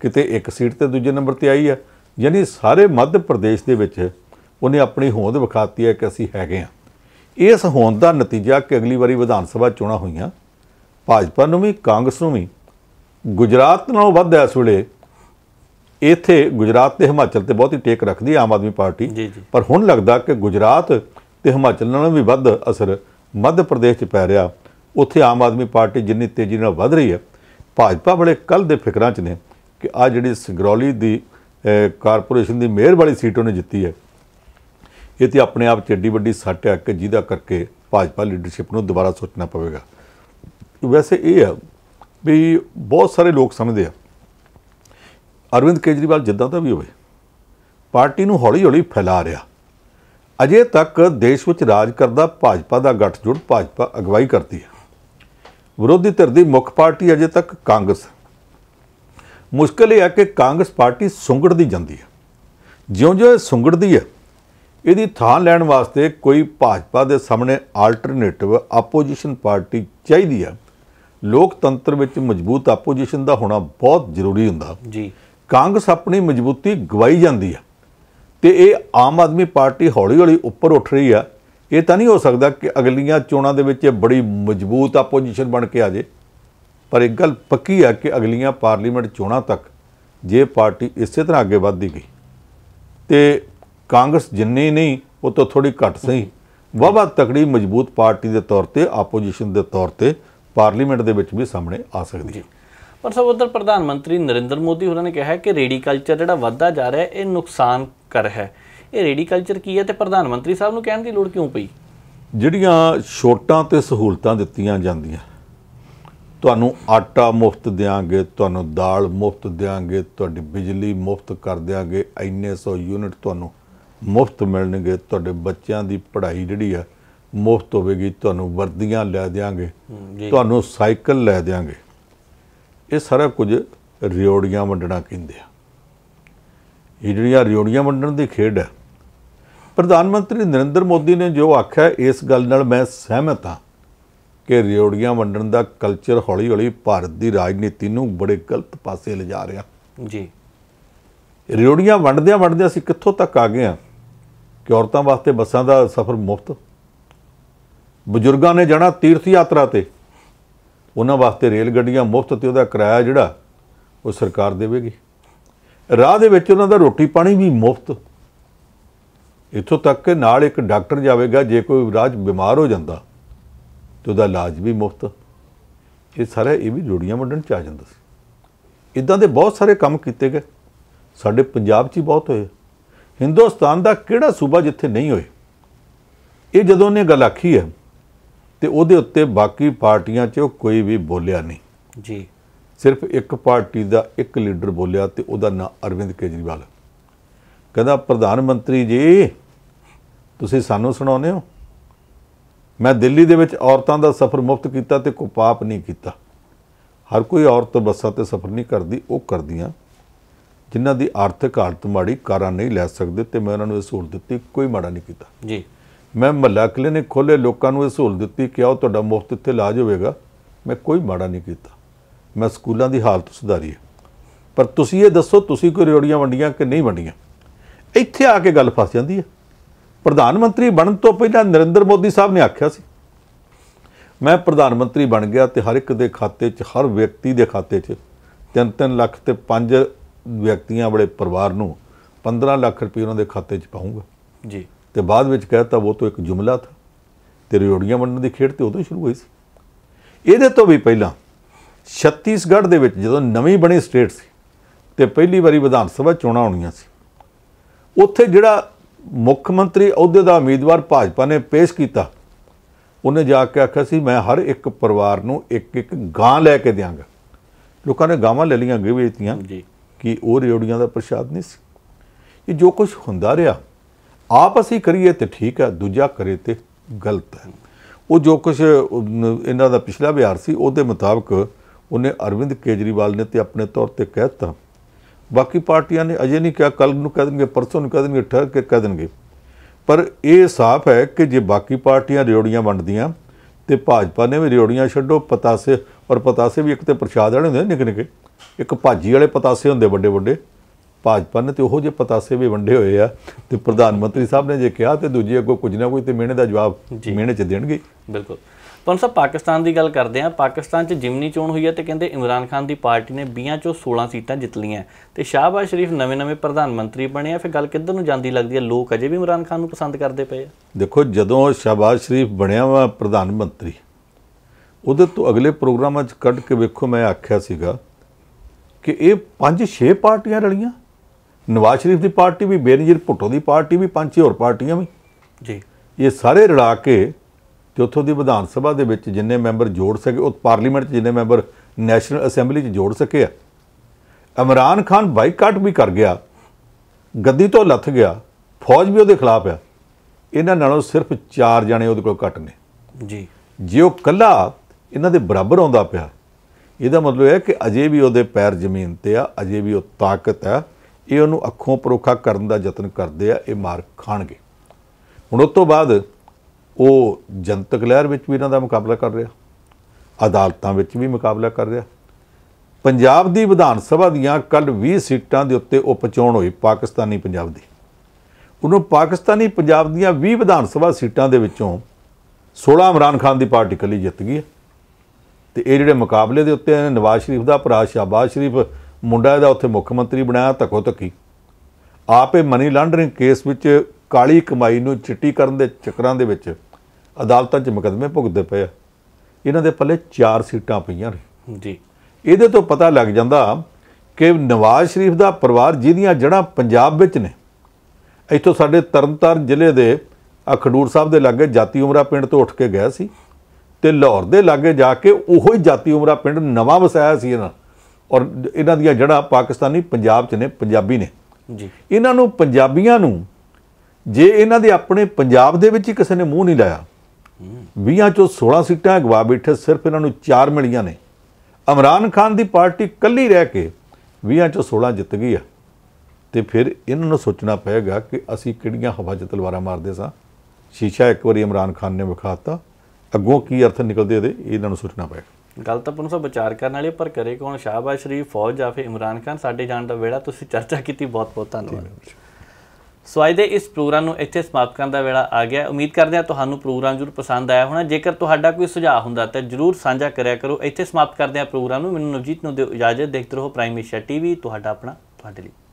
ਕਿਤੇ ਇੱਕ ਸੀਟ ਤੇ ਦੂਜੇ ਨੰਬਰ ਤੇ ਆਈ ਆ ਯਾਨੀ ਸਾਰੇ ਮੱਧ ਪ੍ਰਦੇਸ਼ ਦੇ ਵਿੱਚ ਉਹਨੇ ਆਪਣੀ ਹੋਂਦ ਵਿਖਾਤੀ ਹੈ ਕਿ ਅਸੀਂ ਹੈਗੇ ਆ ਇਸ ਹੋਂਦ ਦਾ ਨਤੀਜਾ ਕਿ ਅਗਲੀ ਵਾਰੀ ਵਿਧਾਨ ਸਭਾ ਚੋਣਾਂ ਹੋਈਆਂ ਭਾਜਪਾ ਨੂੰ ਵੀ ਕਾਂਗਰਸ ਨੂੰ ਵੀ ਗੁਜਰਾਤ ਨਾਲੋਂ ਵੱਧ ਐਸ ਵੇਲੇ ਇੱਥੇ ਗੁਜਰਾਤ ਤੇ ਹਿਮਾਚਲ ਤੇ ਬਹੁਤੀ ਟੇਕ ਰੱਖਦੀ ਆਮ ਆਦਮੀ ਪਾਰਟੀ ਪਰ ਹੁਣ ਲੱਗਦਾ ਕਿ ਗੁਜਰਾਤ ਤੇ ਹਿਮਾਚਲ ਨਾਲੋਂ ਵੀ ਵੱਧ ਅਸਰ ਮੱਧ ਪ੍ਰਦੇਸ਼ 'ਚ ਪੈ ਰਿਹਾ ਉੱਥੇ ਆਮ ਆਦਮੀ ਪਾਰਟੀ ਜਿੰਨੀ ਤੇਜ਼ੀ ਨਾਲ ਵੱਧ ਰਹੀ ਹੈ ਭਾਜਪਾ ਬੜੇ ਕੱਲ ਦੇ ਫਿਕਰਾਂ 'ਚ ਨੇ ਕਿ ਆ ਜਿਹੜੀ ਸਿੰਗਰੌਲੀ ਦੀ ਕਾਰਪੋਰੇਸ਼ਨ ਦੀ ਮੇਅਰ ਵਾਲੀ ਸੀਟ ਉਹਨੇ ਜਿੱਤੀ ਹੈ ਇਹ ਤੇ ਆਪਣੇ ਆਪ 'ਚ ਏਡੀ ਵੱਡੀ ਸੱਟ ਹੈ ਕਿ ਜਿਹਦਾ ਕਰਕੇ ਭਾਜਪਾ ਲੀਡਰਸ਼ਿਪ ਨੂੰ ਦੁਬਾਰਾ ਸੋਚਣਾ ਪਵੇਗਾ ਵੈਸੇ ਇਹ ਹੈ ਵੀ ਬਹੁਤ ਸਾਰੇ ਲੋਕ ਸਮਝਦੇ ਆ ਅਰਵਿੰਦ ਕੇਜਰੀਵਾਲ ਜਿੱਦਾਂ ਦਾ ਵੀ ਹੋਵੇ ਪਾਰਟੀ ਨੂੰ ਹੌਲੀ-ਹੌਲੀ ਫੈਲਾ ਰਿਹਾ ਅਜੇ ਤੱਕ ਦੇਸ਼ ਵਿੱਚ ਰਾਜ ਕਰਦਾ ਭਾਜਪਾ ਦਾ ਗੱਠਜੋੜ ਭਾਜਪਾ ਅਗਵਾਈ ਕਰਦੀ ਹੈ ਵਿਰੋਧੀ ਧਿਰ ਦੀ ਮੁੱਖ ਪਾਰਟੀ ਅਜੇ ਤੱਕ ਕਾਂਗਰਸ ਮੁਸ਼ਕਲ ਇਹ ਹੈ ਕਿ ਕਾਂਗਰਸ ਪਾਰਟੀ ਸੁੰਗੜਦੀ ਜਾਂਦੀ ਹੈ ਜਿਉਂ-ਜਿਉਂ ਇਹ ਸੁੰਗੜਦੀ ਹੈ ਇਹਦੀ ਥਾਂ ਲੈਣ ਵਾਸਤੇ ਕੋਈ ਭਾਜਪਾ ਦੇ ਸਾਹਮਣੇ ਆਲਟਰਨੇਟਿਵ ਆਪੋਜੀਸ਼ਨ ਪਾਰਟੀ ਚਾਹੀਦੀ ਹੈ ਲੋਕਤੰਤਰ ਵਿੱਚ ਮਜ਼ਬੂਤ ਆਪੋਜੀਸ਼ਨ ਦਾ ਹੋਣਾ ਬਹੁਤ ਜ਼ਰੂਰੀ ਹੁੰਦਾ ਜੀ ਕਾਂਗਰਸ ਆਪਣੀ ਮਜ਼ਬੂਤੀ ਗਵਾਈ ਜਾਂਦੀ ਆ ਤੇ ਇਹ ਆਮ ਆਦਮੀ ਪਾਰਟੀ ਹੌਲੀ-ਹੌਲੀ ਉੱਪਰ ਉੱਠ ਰਹੀ ਆ ਇਹ ਤਾਂ ਨਹੀਂ ਹੋ ਸਕਦਾ ਕਿ ਅਗਲੀਆਂ ਚੋਣਾਂ ਦੇ ਵਿੱਚ ਬੜੀ ਮਜ਼ਬੂਤ ਆਪੋਜੀਸ਼ਨ ਬਣ ਕੇ ਆ ਜੇ ਪਰ ਇੱਕ ਗੱਲ ਪੱਕੀ ਆ ਕਿ ਅਗਲੀਆਂ ਪਾਰਲੀਮੈਂਟ ਚੋਣਾਂ ਤੱਕ ਜੇ ਪਾਰਟੀ ਇਸੇ ਤਰ੍ਹਾਂ ਅੱਗੇ ਵਧਦੀ ਗਈ ਤੇ ਕਾਂਗਰਸ ਜਿੰਨੀ ਨਹੀਂ ਉਹ ਤੋਂ ਥੋੜੀ ਘੱਟ ਸਹੀ ਵਾਵਾ ਤਕੜੀ ਮਜ਼ਬੂਤ ਪਾਰਟੀ ਦੇ ਤੌਰ ਤੇ ਆਪੋਜੀਸ਼ਨ ਦੇ ਤੌਰ ਤੇ ਪਾਰਲੀਮੈਂਟ ਦੇ ਵਿੱਚ ਵੀ ਸਾਹਮਣੇ ਆ ਸਕਦੀ ਹੈ ਪਰ ਸਭ ਉਧਰ ਪ੍ਰਧਾਨ ਮੰਤਰੀ ਨਰਿੰਦਰ ਮੋਦੀ ਉਹਨਾਂ ਨੇ ਕਿਹਾ ਹੈ ਕਿ ਰੇਡੀ ਕਲਚਰ ਜਿਹੜਾ ਵੱਧਦਾ ਜਾ ਰਿਹਾ ਹੈ ਇਹ ਨੁਕਸਾਨ ਕਰ ਹੈ ਇਹ ਰੇਡੀ ਕਲਚਰ ਕੀ ਹੈ ਤੇ ਪ੍ਰਧਾਨ ਮੰਤਰੀ ਸਾਹਿਬ ਨੂੰ ਕਹਿਣ ਦੀ ਲੋੜ ਕਿਉਂ ਪਈ ਜਿਹੜੀਆਂ ਛੋਟਾਂ ਤੇ ਸਹੂਲਤਾਂ ਦਿੱਤੀਆਂ ਜਾਂਦੀਆਂ ਤੁਹਾਨੂੰ ਆਟਾ ਮੁਫਤ ਦੇਾਂਗੇ ਤੁਹਾਨੂੰ ਦਾਲ ਮੁਫਤ ਦੇਾਂਗੇ ਤੁਹਾਡੀ ਬਿਜਲੀ ਮੁਫਤ ਕਰ ਦੇਾਂਗੇ ਐਨੇ 100 ਯੂਨਿਟ ਤੁਹਾਨੂੰ ਮੁਫਤ ਮਿਲਣਗੇ ਤੁਹਾਡੇ ਬੱਚਿਆਂ ਦੀ ਪੜ੍ਹਾਈ ਜਿਹੜੀ ਆ ਮੁਫਤ ਹੋਵੇਗੀ ਤੁਹਾਨੂੰ ਵਰਦੀਆਂ ਲੈ ਦੇਾਂਗੇ ਤੁਹਾਨੂੰ ਸਾਈਕਲ ਲੈ ਦੇਾਂਗੇ ਇਹ ਸਾਰਾ ਕੁਝ ਰਿਓੜੀਆਂ ਵੰਡਣਾ ਕਹਿੰਦੇ ਆ ਇਹ ਜਿਹੜੀਆਂ ਰਿਓੜੀਆਂ ਵੰਡਣ ਦੀ ਖੇਡ ਹੈ ਪ੍ਰਧਾਨ ਮੰਤਰੀ ਨਰਿੰਦਰ ਮੋਦੀ ਨੇ ਜੋ ਆਖਿਆ ਇਸ ਗੱਲ ਨਾਲ ਮੈਂ ਸਹਿਮਤ ਹਾਂ ਕਿ ਰਿਓੜੀਆਂ ਵੰਡਣ ਦਾ ਕਲਚਰ ਹੌਲੀ-ਹੌਲੀ ਭਾਰਤ ਦੀ ਰਾਜਨੀਤੀ ਨੂੰ ਬੜੇ ਗਲਤ ਪਾਸੇ ਲਿਜਾ ਰਿਹਾ ਜੀ ਰਿਓੜੀਆਂ ਵੰਡਦਿਆਂ ਵੰਡਦਿਆਂ ਅਸੀਂ ਕਿੱਥੋਂ ਤੱਕ ਆ ਗਏ ਆ ਕਿ ਔਰਤਾਂ ਵਾਸਤੇ ਬੱਸਾਂ ਦਾ ਸਫ਼ਰ ਮੁਫਤ ਬਜ਼ੁਰਗਾਂ ਨੇ ਜਾਣਾ ਤੀਰਥ ਯਾਤਰਾ ਤੇ ਉਹਨਾਂ ਵਾਸਤੇ ਰੇਲ ਗੱਡੀਆਂ ਮੁਫਤ ਤੇ ਉਹਦਾ ਕਿਰਾਇਆ ਜਿਹੜਾ ਉਹ ਸਰਕਾਰ ਦੇਵੇਗੀ ਰਾਹ ਦੇ ਵਿੱਚ ਉਹਨਾਂ ਦਾ ਰੋਟੀ ਪਾਣੀ ਵੀ ਮੁਫਤ ਇੱਥੋਂ ਤੱਕ ਕਿ ਨਾਲ ਇੱਕ ਡਾਕਟਰ ਜਾਵੇਗਾ ਜੇ ਕੋਈ ਰਾਜ ਬਿਮਾਰ ਹੋ ਜਾਂਦਾ ਤੇ ਉਹਦਾ ਇਲਾਜ ਵੀ ਮੁਫਤ ਇਹ ਸਾਰੇ ਇਹ ਵੀ ਜੋੜੀਆਂ ਵੰਡਣ ਚ ਆ ਜਾਂਦਾ ਸੀ ਇਦਾਂ ਦੇ ਬਹੁਤ ਸਾਰੇ ਕੰਮ ਕੀਤੇ ਗਏ ਸਾਡੇ ਪੰਜਾਬ 'ਚ ਹੀ ਬਹੁਤ ਹੋਏ ਹਿੰਦੁਸਤਾਨ ਦਾ ਕਿਹੜਾ ਸੂਬਾ ਜਿੱਥੇ ਨਹੀਂ ਹੋਏ ਇਹ ਜਦੋਂ ਨੇ ਗੱਲ ਆਖੀ ਹੈ ਤੇ ਉਹਦੇ ਉੱਤੇ ਬਾਕੀ ਪਾਰਟੀਆਂ 'ਚ ਕੋਈ ਵੀ ਬੋਲਿਆ ਨਹੀਂ ਜੀ ਸਿਰਫ ਇੱਕ ਪਾਰਟੀ ਦਾ ਇੱਕ ਲੀਡਰ ਬੋਲਿਆ ਤੇ ਉਹਦਾ ਨਾਂ ਅਰਵਿੰਦ ਕੇਜਰੀਵਾਲ ਕਹਿੰਦਾ ਪ੍ਰਧਾਨ ਮੰਤਰੀ ਜੀ ਤੁਸੀਂ ਸਾਨੂੰ ਸੁਣਾਉਂਦੇ ਹੋ ਮੈਂ ਦਿੱਲੀ ਦੇ ਵਿੱਚ ਔਰਤਾਂ ਦਾ ਸਫ਼ਰ ਮੁਫਤ ਕੀਤਾ ਤੇ ਕੋਈ ਪਾਪ ਨਹੀਂ ਕੀਤਾ ਹਰ ਕੋਈ ਔਰਤ ਬੱਸਾਂ ਤੇ ਸਫ਼ਰ ਨਹੀਂ ਕਰਦੀ ਉਹ ਕਰਦੀਆਂ ਜਿਨ੍ਹਾਂ ਦੀ ਆਰਥਿਕ ਹਾਲਤ ਮਾੜੀ ਕਾਰਾਂ ਨਹੀਂ ਲੈ ਸਕਦੇ ਤੇ ਮੈਂ ਉਹਨਾਂ ਨੂੰ ਇਹ ਸਹੂਲਤ ਦਿੱਤੀ ਕੋਈ ਮਾੜਾ ਨਹੀਂ ਕੀਤਾ ਜੀ ਮੈਂ ਮਹੱਲਾ ਕਲੀਨਿਕ ਖੋਲੇ ਲੋਕਾਂ ਨੂੰ ਇਹ ਸਹੂਲਤ ਦਿੱਤੀ ਕਿ ਆਓ ਤੁਹਾਡਾ ਮੁਫਤ ਇੱਥੇ ਇਲਾਜ ਹੋਵੇਗਾ ਮੈਂ ਕੋਈ ਮਾੜਾ ਨਹੀਂ ਕੀਤਾ ਮੈਂ ਸਕੂਲਾਂ ਦੀ ਹਾਲਤ ਸੁਧਾਰੀ ਹੈ ਪਰ ਤੁਸੀਂ ਇਹ ਦੱਸੋ ਤੁਸੀਂ ਕੋਈ ਰਿਓੜੀਆਂ ਵੰਡੀਆਂ ਕਿ ਨਹੀਂ ਵੰਡੀਆਂ ਇੱਥੇ ਆ ਕੇ ਗੱਲ ਫਸ ਜਾਂਦੀ ਹੈ ਪ੍ਰਧਾਨ ਮੰਤਰੀ ਬਣਨ ਤੋਂ ਪਹਿਲਾਂ ਨਰਿੰਦਰ ਮੋਦੀ ਸਾਹਿਬ ਨੇ ਆਖਿਆ ਸੀ ਮੈਂ ਪ੍ਰਧਾਨ ਮੰਤਰੀ ਬਣ ਗਿਆ ਤੇ ਹਰ ਇੱਕ ਦੇ ਖਾਤੇ 'ਚ ਹਰ ਵਿਅਕਤੀ ਦੇ ਖਾਤੇ 'ਚ 3-3 ਲੱਖ ਤੇ 5 ਵਿਅਕਤੀਆਂ ਵਾਲੇ ਪਰਿਵਾਰ ਨੂੰ 15 ਲੱਖ ਰੁਪਏ ਉਹਨਾਂ ਦੇ ਖਾਤੇ 'ਚ ਪਾਉਂਗਾ ਜੀ ਤੇ ਬਾਅਦ ਵਿੱਚ ਕਹਤਾ ਉਹ ਤਾਂ ਇੱਕ ਜੁਮਲਾ ਥਾ ਤੇ ਰਿਓੜੀਆਂ ਵੰਡਣ ਦੀ ਖੇਡ ਤੇ ਉਦੋਂ ਸ਼ੁਰੂ ਹੋਈ ਸੀ ਇਹਦੇ ਤੋਂ ਵੀ ਪਹਿਲਾਂ ਛੱਤੀਸਗੜ੍ਹ ਦੇ ਵਿੱਚ ਜਦੋਂ ਨਵੀਂ ਬਣੀ ਸਟੇਟ ਸੀ ਤੇ ਪਹਿਲੀ ਵਾਰੀ ਵਿਧਾਨ ਸਭਾ ਚੋਣਾਂ ਹੋਣੀਆਂ ਸੀ ਉੱਥੇ ਜਿਹੜਾ ਮੁੱਖ ਮੰਤਰੀ ਅਹੁਦੇ ਦਾ ਉਮੀਦਵਾਰ ਭਾਜਪਾ ਨੇ ਪੇਸ਼ ਕੀਤਾ ਉਹਨੇ ਜਾ ਕੇ ਆਖਿਆ ਸੀ ਮੈਂ ਹਰ ਇੱਕ ਪਰਿਵਾਰ ਨੂੰ ਇੱਕ ਇੱਕ ਗਾਂ ਲੈ ਕੇ ਦਿਆਂਗਾ ਲੋਕਾਂ ਨੇ ਗਾਵਾਂ ਲੈ ਲੀਆਂ ਅੱਗੇ ਵੇਚਤੀਆਂ ਜੀ ਕਿ ਉਹ ਰਿਓੜੀਆਂ ਦਾ ਪ੍ਰਸ਼ਾਦ ਨਹੀਂ ਸੀ ਇਹ ਜੋ ਕੁਝ ਹੁੰਦਾ ਰਿਹਾ ਆਪ ਅਸੀਂ ਕਰੀਏ ਤੇ ਠੀਕ ਹੈ ਦੂਜਾ ਕਰੇ ਤੇ ਗਲਤ ਹੈ ਉਹ ਜੋ ਕੁਝ ਇਹਨਾਂ ਦਾ ਪਿਛਲਾ ਵਿਹਾਰ ਸੀ ਉਹਦੇ ਮੁਤਾਬਕ ਉਹਨੇ ਅਰਵਿੰਦ ਕੇਜਰੀਵਾਲ ਨੇ ਤੇ ਆਪਣੇ ਤੌਰ ਤੇ ਕਹਿਤਾ ਬਾਕੀ ਪਾਰਟੀਆਂ ਨੇ ਅਜੇ ਨਹੀਂ ਕਿਹਾ ਕੱਲ ਨੂੰ ਕਹਿ ਦੇਣਗੇ ਪਰਸੋਂ ਨੂੰ ਕਹਿ ਦੇਣਗੇ ਠਹਿਰ ਕੇ ਕਹਿ ਦੇਣਗੇ ਪਰ ਇਹ ਸਾਫ਼ ਹੈ ਕਿ ਜੇ ਬਾਕੀ ਪਾਰਟੀਆਂ ਰਿਓੜੀਆਂ ਵੰਡਦੀਆਂ ਤੇ ਭਾਜਪਾ ਨੇ ਵੀ ਰਿਓੜੀਆਂ ਛੱਡੋ ਪਤਾਸੇ ਔਰ ਪਤਾਸੇ ਵੀ ਇੱਕ ਤੇ ਪ੍ਰਸ਼ਾਦ ਵਾਲੇ ਹੁੰਦੇ ਨਿੱਕੇ ਨਿੱਕੇ ਇੱਕ ਭਾਜੀ ਵਾਲੇ ਪਤਾਸੇ ਹੁੰਦੇ ਵੱਡੇ ਵੱਡੇ ਭਾਜਪਾ ਨੇ ਤੇ ਉਹੋ ਜੇ ਪਤਾਸੇ ਵੀ ਵੰਡੇ ਹੋਏ ਆ ਤੇ ਪ੍ਰਧਾਨ ਮੰਤਰੀ ਸਾਹਿਬ ਨੇ ਜੇ ਕਿਹਾ ਤੇ ਦੂਜੀ ਅੱਗੋਂ ਕੁਝ ਨਾ ਕੁਝ ਤੇ ਮਿਹਣੇ ਦਾ ਜਵਾਬ ਮਿਹਣੇ ਚ ਦੇਣਗੇ ਬਿਲਕੁਲ ਪਰ ਸਾਹਿਬ ਪਾਕਿਸਤਾਨ ਦੀ ਗੱਲ ਕਰਦੇ ਆ ਪਾਕਿਸਤਾਨ ਚ ਜਿਮਨੀ ਚੋਣ ਹੋਈ ਹੈ ਤੇ ਕਹਿੰਦੇ ਇਮਰਾਨ ਖਾਨ ਦੀ ਪਾਰਟੀ ਨੇ 20 ਚੋਂ 16 ਸੀਟਾਂ ਜਿੱਤ ਲਈਆਂ ਤੇ ਸ਼ਾਹਬਾਜ਼ ਸ਼ਰੀਫ ਨਵੇਂ-ਨਵੇਂ ਪ੍ਰਧਾਨ ਮੰਤਰੀ ਬਣੇ ਆ ਫਿਰ ਗੱਲ ਕਿੱਧਰ ਨੂੰ ਜਾਂਦੀ ਲੱਗਦੀ ਹੈ ਲੋਕ ਅਜੇ ਵੀ ਇਮਰਾਨ ਖਾਨ ਨੂੰ ਪਸੰਦ ਕਰਦੇ ਪਏ ਆ ਦੇਖੋ ਜਦੋਂ ਸ਼ਾਹਬਾਜ਼ ਸ਼ਰੀਫ ਬਣਿਆ ਵਾ ਪ੍ਰਧਾਨ ਮੰਤਰੀ ਉਹਦੇ ਤੋਂ ਅਗਲੇ ਪ੍ਰੋਗਰਾਮਾਂ 'ਚ ਕੱਢ ਕੇ ਵੇਖੋ ਮੈਂ ਆਖਿਆ ਸੀਗਾ ਕਿ ਇਹ 5-6 ਪਾਰਟੀਆਂ ਰਲੀਆਂ ਨਵਾਜ਼ ਸ਼ਰੀਫ ਦੀ ਪਾਰਟੀ ਵੀ ਬੇਨਜ਼ੀਰ ਭੁੱਟੋ ਦੀ ਪਾਰਟੀ ਵੀ ਪੰਜ ਹੋਰ ਪਾਰਟੀਆਂ ਵੀ ਜੀ ਇਹ ਸਾਰੇ ਰੜਾ ਕੇ ਤੇ ਉੱਥੋਂ ਦੀ ਵਿਧਾਨ ਸਭਾ ਦੇ ਵਿੱਚ ਜਿੰਨੇ ਮੈਂਬਰ ਜੋੜ ਸਕੇ ਉਹ ਪਾਰਲੀਮੈਂਟ 'ਚ ਜਿੰਨੇ ਮੈਂਬਰ ਨੈਸ਼ਨਲ ਅਸੈਂਬਲੀ 'ਚ ਜੋੜ ਸਕੇ ਆ ਇਮਰਾਨ ਖਾਨ ਬਾਈਕਾਟ ਵੀ ਕਰ ਗਿਆ ਗੱਦੀ ਤੋਂ ਲੱਥ ਗਿਆ ਫੌਜ ਵੀ ਉਹਦੇ ਖਿਲਾਫ ਆ ਇਹਨਾਂ ਨਾਲੋਂ ਸਿਰਫ 4 ਜਣੇ ਉਹਦੇ ਕੋਲ ਘੱਟ ਨੇ ਜੀ ਜੇ ਉਹ ਕੱਲਾ ਇਹਨਾਂ ਦੇ ਬਰਾਬਰ ਆਉਂਦਾ ਪਿਆ ਇਹਦਾ ਮਤਲਬ ਹੈ ਕਿ ਅਜੇ ਵੀ ਉਹਦੇ ਪੈਰ ਜ਼ਮੀਨ ਤੇ ਆ ਅਜੇ ਵੀ ਉਹ ਤਾਕਤ ਹੈ ਇਹ ਉਹਨੂੰ ਅੱਖੋਂ ਪਰੋਖਾ ਕਰਨ ਦਾ ਯਤਨ ਕਰਦੇ ਆ ਇਹ ਮਾਰ ਖਾਣਗੇ ਹੁਣ ਉਸ ਤੋਂ ਬਾਅਦ ਉਹ ਜਨਤਕ ਲਹਿਰ ਵਿੱਚ ਵੀ ਇਹਨਾਂ ਦਾ ਮੁਕਾਬਲਾ ਕਰ ਰਿਹਾ ਅਦਾਲਤਾਂ ਵਿੱਚ ਵੀ ਮੁਕਾਬਲਾ ਕਰ ਰਿਹਾ ਪੰਜਾਬ ਦੀ ਵਿਧਾਨ ਸਭਾ ਦੀਆਂ ਕੱਲ 20 ਸੀਟਾਂ ਦੇ ਉੱਤੇ ਉਪਚੋਣ ਹੋਈ ਪਾਕਿਸਤਾਨੀ ਪੰਜਾਬ ਦੀ ਉਹਨੂੰ ਪਾਕਿਸਤਾਨੀ ਪੰਜਾਬ ਦੀਆਂ 20 ਵਿਧਾਨ ਸਭਾ ਸੀਟਾਂ ਦੇ ਵਿੱਚੋਂ 16 ਇਮਰਾਨ ਖਾਨ ਦੀ ਪਾਰਟੀ ਕੱਲੀ ਜਿੱਤ ਗਈ ਤੇ ਇਹ ਜਿਹੜੇ ਮੁਕਾਬਲੇ ਦੇ ਉੱਤੇ ਨਵਾਜ਼ ਸ਼ਰੀਫ ਦਾ ਭਰਾ ਸ਼ਾਬਾਸ਼ ਸ਼ਰੀਫ ਮੁੰਡਾ ਇਹਦਾ ਉੱਥੇ ਮੁੱਖ ਮੰਤਰੀ ਬਣਾਇਆ ਧੱਕੋ ਧੱਕੀ ਆਪੇ ਮਨੀ ਲਾਂਡਰਿੰਗ ਕੇਸ ਵਿੱਚ ਕਾਲੀ ਕਮਾਈ ਨੂੰ ਚਿੱਟੀ ਕਰਨ ਦੇ ਚੱਕਰਾਂ ਦੇ ਵਿੱਚ ਅਦਾਲਤਾਂ 'ਚ ਮੁਕਦਮੇ ਭੁਗਤਦੇ ਪਏ ਆ ਇਹਨਾਂ ਦੇ ਪੱਲੇ 4 ਸੀਟਾਂ ਪਈਆਂ ਨੇ ਜੀ ਇਹਦੇ ਤੋਂ ਪਤਾ ਲੱਗ ਜਾਂਦਾ ਕਿ ਨਵਾਜ਼ ਸ਼ਰੀਫ ਦਾ ਪਰਿਵਾਰ ਜਿਹਦੀਆਂ ਜੜਾਂ ਪੰਜਾਬ ਵਿੱਚ ਨੇ ਇੱਥੋਂ ਸਾਡੇ ਤਰਨਤਾਰਨ ਜ਼ਿਲ੍ਹੇ ਦੇ ਅਖਡੂਰ ਸਾਹਿਬ ਦੇ ਲਾਗੇ ਜਾਤੀ ਉਮਰਾ ਪਿੰਡ ਤੋਂ ਉੱਠ ਕੇ ਗਿਆ ਸੀ ਤੇ ਲਾਹੌਰ ਦੇ ਲਾਗੇ ਜਾ ਕੇ ਉਹੋ ਹੀ ਜਾਤੀ ਉਮਰਾ ਪਿੰਡ ਨਵਾਂ ਵਸਾਇਆ ਸੀ ਇਹਨਾਂ ਔਰ ਇਹਨਾਂ ਦੀਆਂ ਜੜਾਂ ਪਾਕਿਸਤਾਨੀ ਪੰਜਾਬ 'ਚ ਨੇ ਪੰਜਾਬੀ ਨੇ ਜੀ ਇਹਨਾਂ ਨੂੰ ਪੰਜਾਬੀਆਂ ਨੂੰ ਜੇ ਇਹਨਾਂ ਦੇ ਆਪਣੇ ਪੰਜਾਬ ਦੇ ਵਿੱਚ ਹੀ ਕਿਸੇ ਨੇ ਮੂੰਹ ਨਹੀਂ ਲਾਇਆ 20 ਚੋਂ 16 ਸੀਟਾਂ ਗਵਾ ਬੈਠੇ ਸਿਰਫ ਇਹਨਾਂ ਨੂੰ 4 ਮਿਲੀਆਂ ਨੇ ਇਮਰਾਨ ਖਾਨ ਦੀ ਪਾਰਟੀ ਕੱਲੀ ਰਹਿ ਕੇ 20 ਚੋਂ 16 ਜਿੱਤ ਗਈ ਆ ਤੇ ਫਿਰ ਇਹਨਾਂ ਨੂੰ ਸੋਚਣਾ ਪਏਗਾ ਕਿ ਅਸੀਂ ਕਿਹੜੀਆਂ ਹਵਾ 'ਚ ਤਲਵਾਰਾਂ ਮਾਰਦੇ ਸਾਂ ਸ਼ੀਸ਼ਾ ਇੱਕ ਵਾਰੀ ਇਮਰਾਨ ਖਾਨ ਨੇ ਵਿਖਾਤਾ ਅੱਗੋਂ ਕੀ ਅਰਥ ਨਿਕਲਦੇ ਇਹਦੇ ਇਹਨਾਂ ਨੂੰ ਸੋਚਣਾ ਪਏਗਾ ਗਲਤ ਤਾਂ ਪੁਨਸਾ ਵਿਚਾਰ ਕਰਨ ਵਾਲੇ ਪਰ ਕਰੇ ਕੌਣ ਸ਼ਾਹਬਾਜ਼ ਸ਼ਰੀਫ ਫੌਜ ਜਾਂ ਫਿਰ ਇਮਰਾਨ ਖਾਨ ਸਾਡੇ ਜਾਣ ਦਾ ਵੇੜਾ ਤੁਸੀਂ ਚਰਚਾ ਕੀਤੀ ਬਹੁਤ ਬਹੁਤ ਧੰਨਵਾਦ ਸੋ ਅੱਜ ਦੇ ਇਸ ਪ੍ਰੋਗਰਾਮ ਨੂੰ ਇੱਥੇ ਸਮਾਪਤ ਕਰਨ ਦਾ ਵੇਲਾ ਆ ਗਿਆ ਉਮੀਦ ਕਰਦੇ ਹਾਂ ਤੁਹਾਨੂੰ ਪ੍ਰੋਗਰਾਮ ਜ਼ਰੂਰ ਪਸੰਦ ਆਇਆ ਹੋਣਾ ਜੇਕਰ ਤੁਹਾਡਾ ਕੋਈ ਸੁਝਾਅ ਹੁੰਦਾ ਤਾਂ ਜ਼ਰੂਰ ਸਾਂਝਾ ਕਰਿਆ ਕਰੋ ਇੱਥੇ ਸਮਾਪਤ ਕਰਦੇ ਹਾਂ ਪ੍ਰੋਗਰਾਮ ਨੂੰ ਮੈਨੂੰ ਨਵਜੀਤ ਨੂੰ ਦਿਓ ਇਜਾਜ਼ਤ ਦੇਖਦੇ ਰਹੋ ਪ੍ਰਾਈਮ ਏਸ਼ੀਆ ਟੀਵੀ ਤੁਹਾਡਾ ਆਪਣਾ ਤੁਹਾਡੇ ਲਈ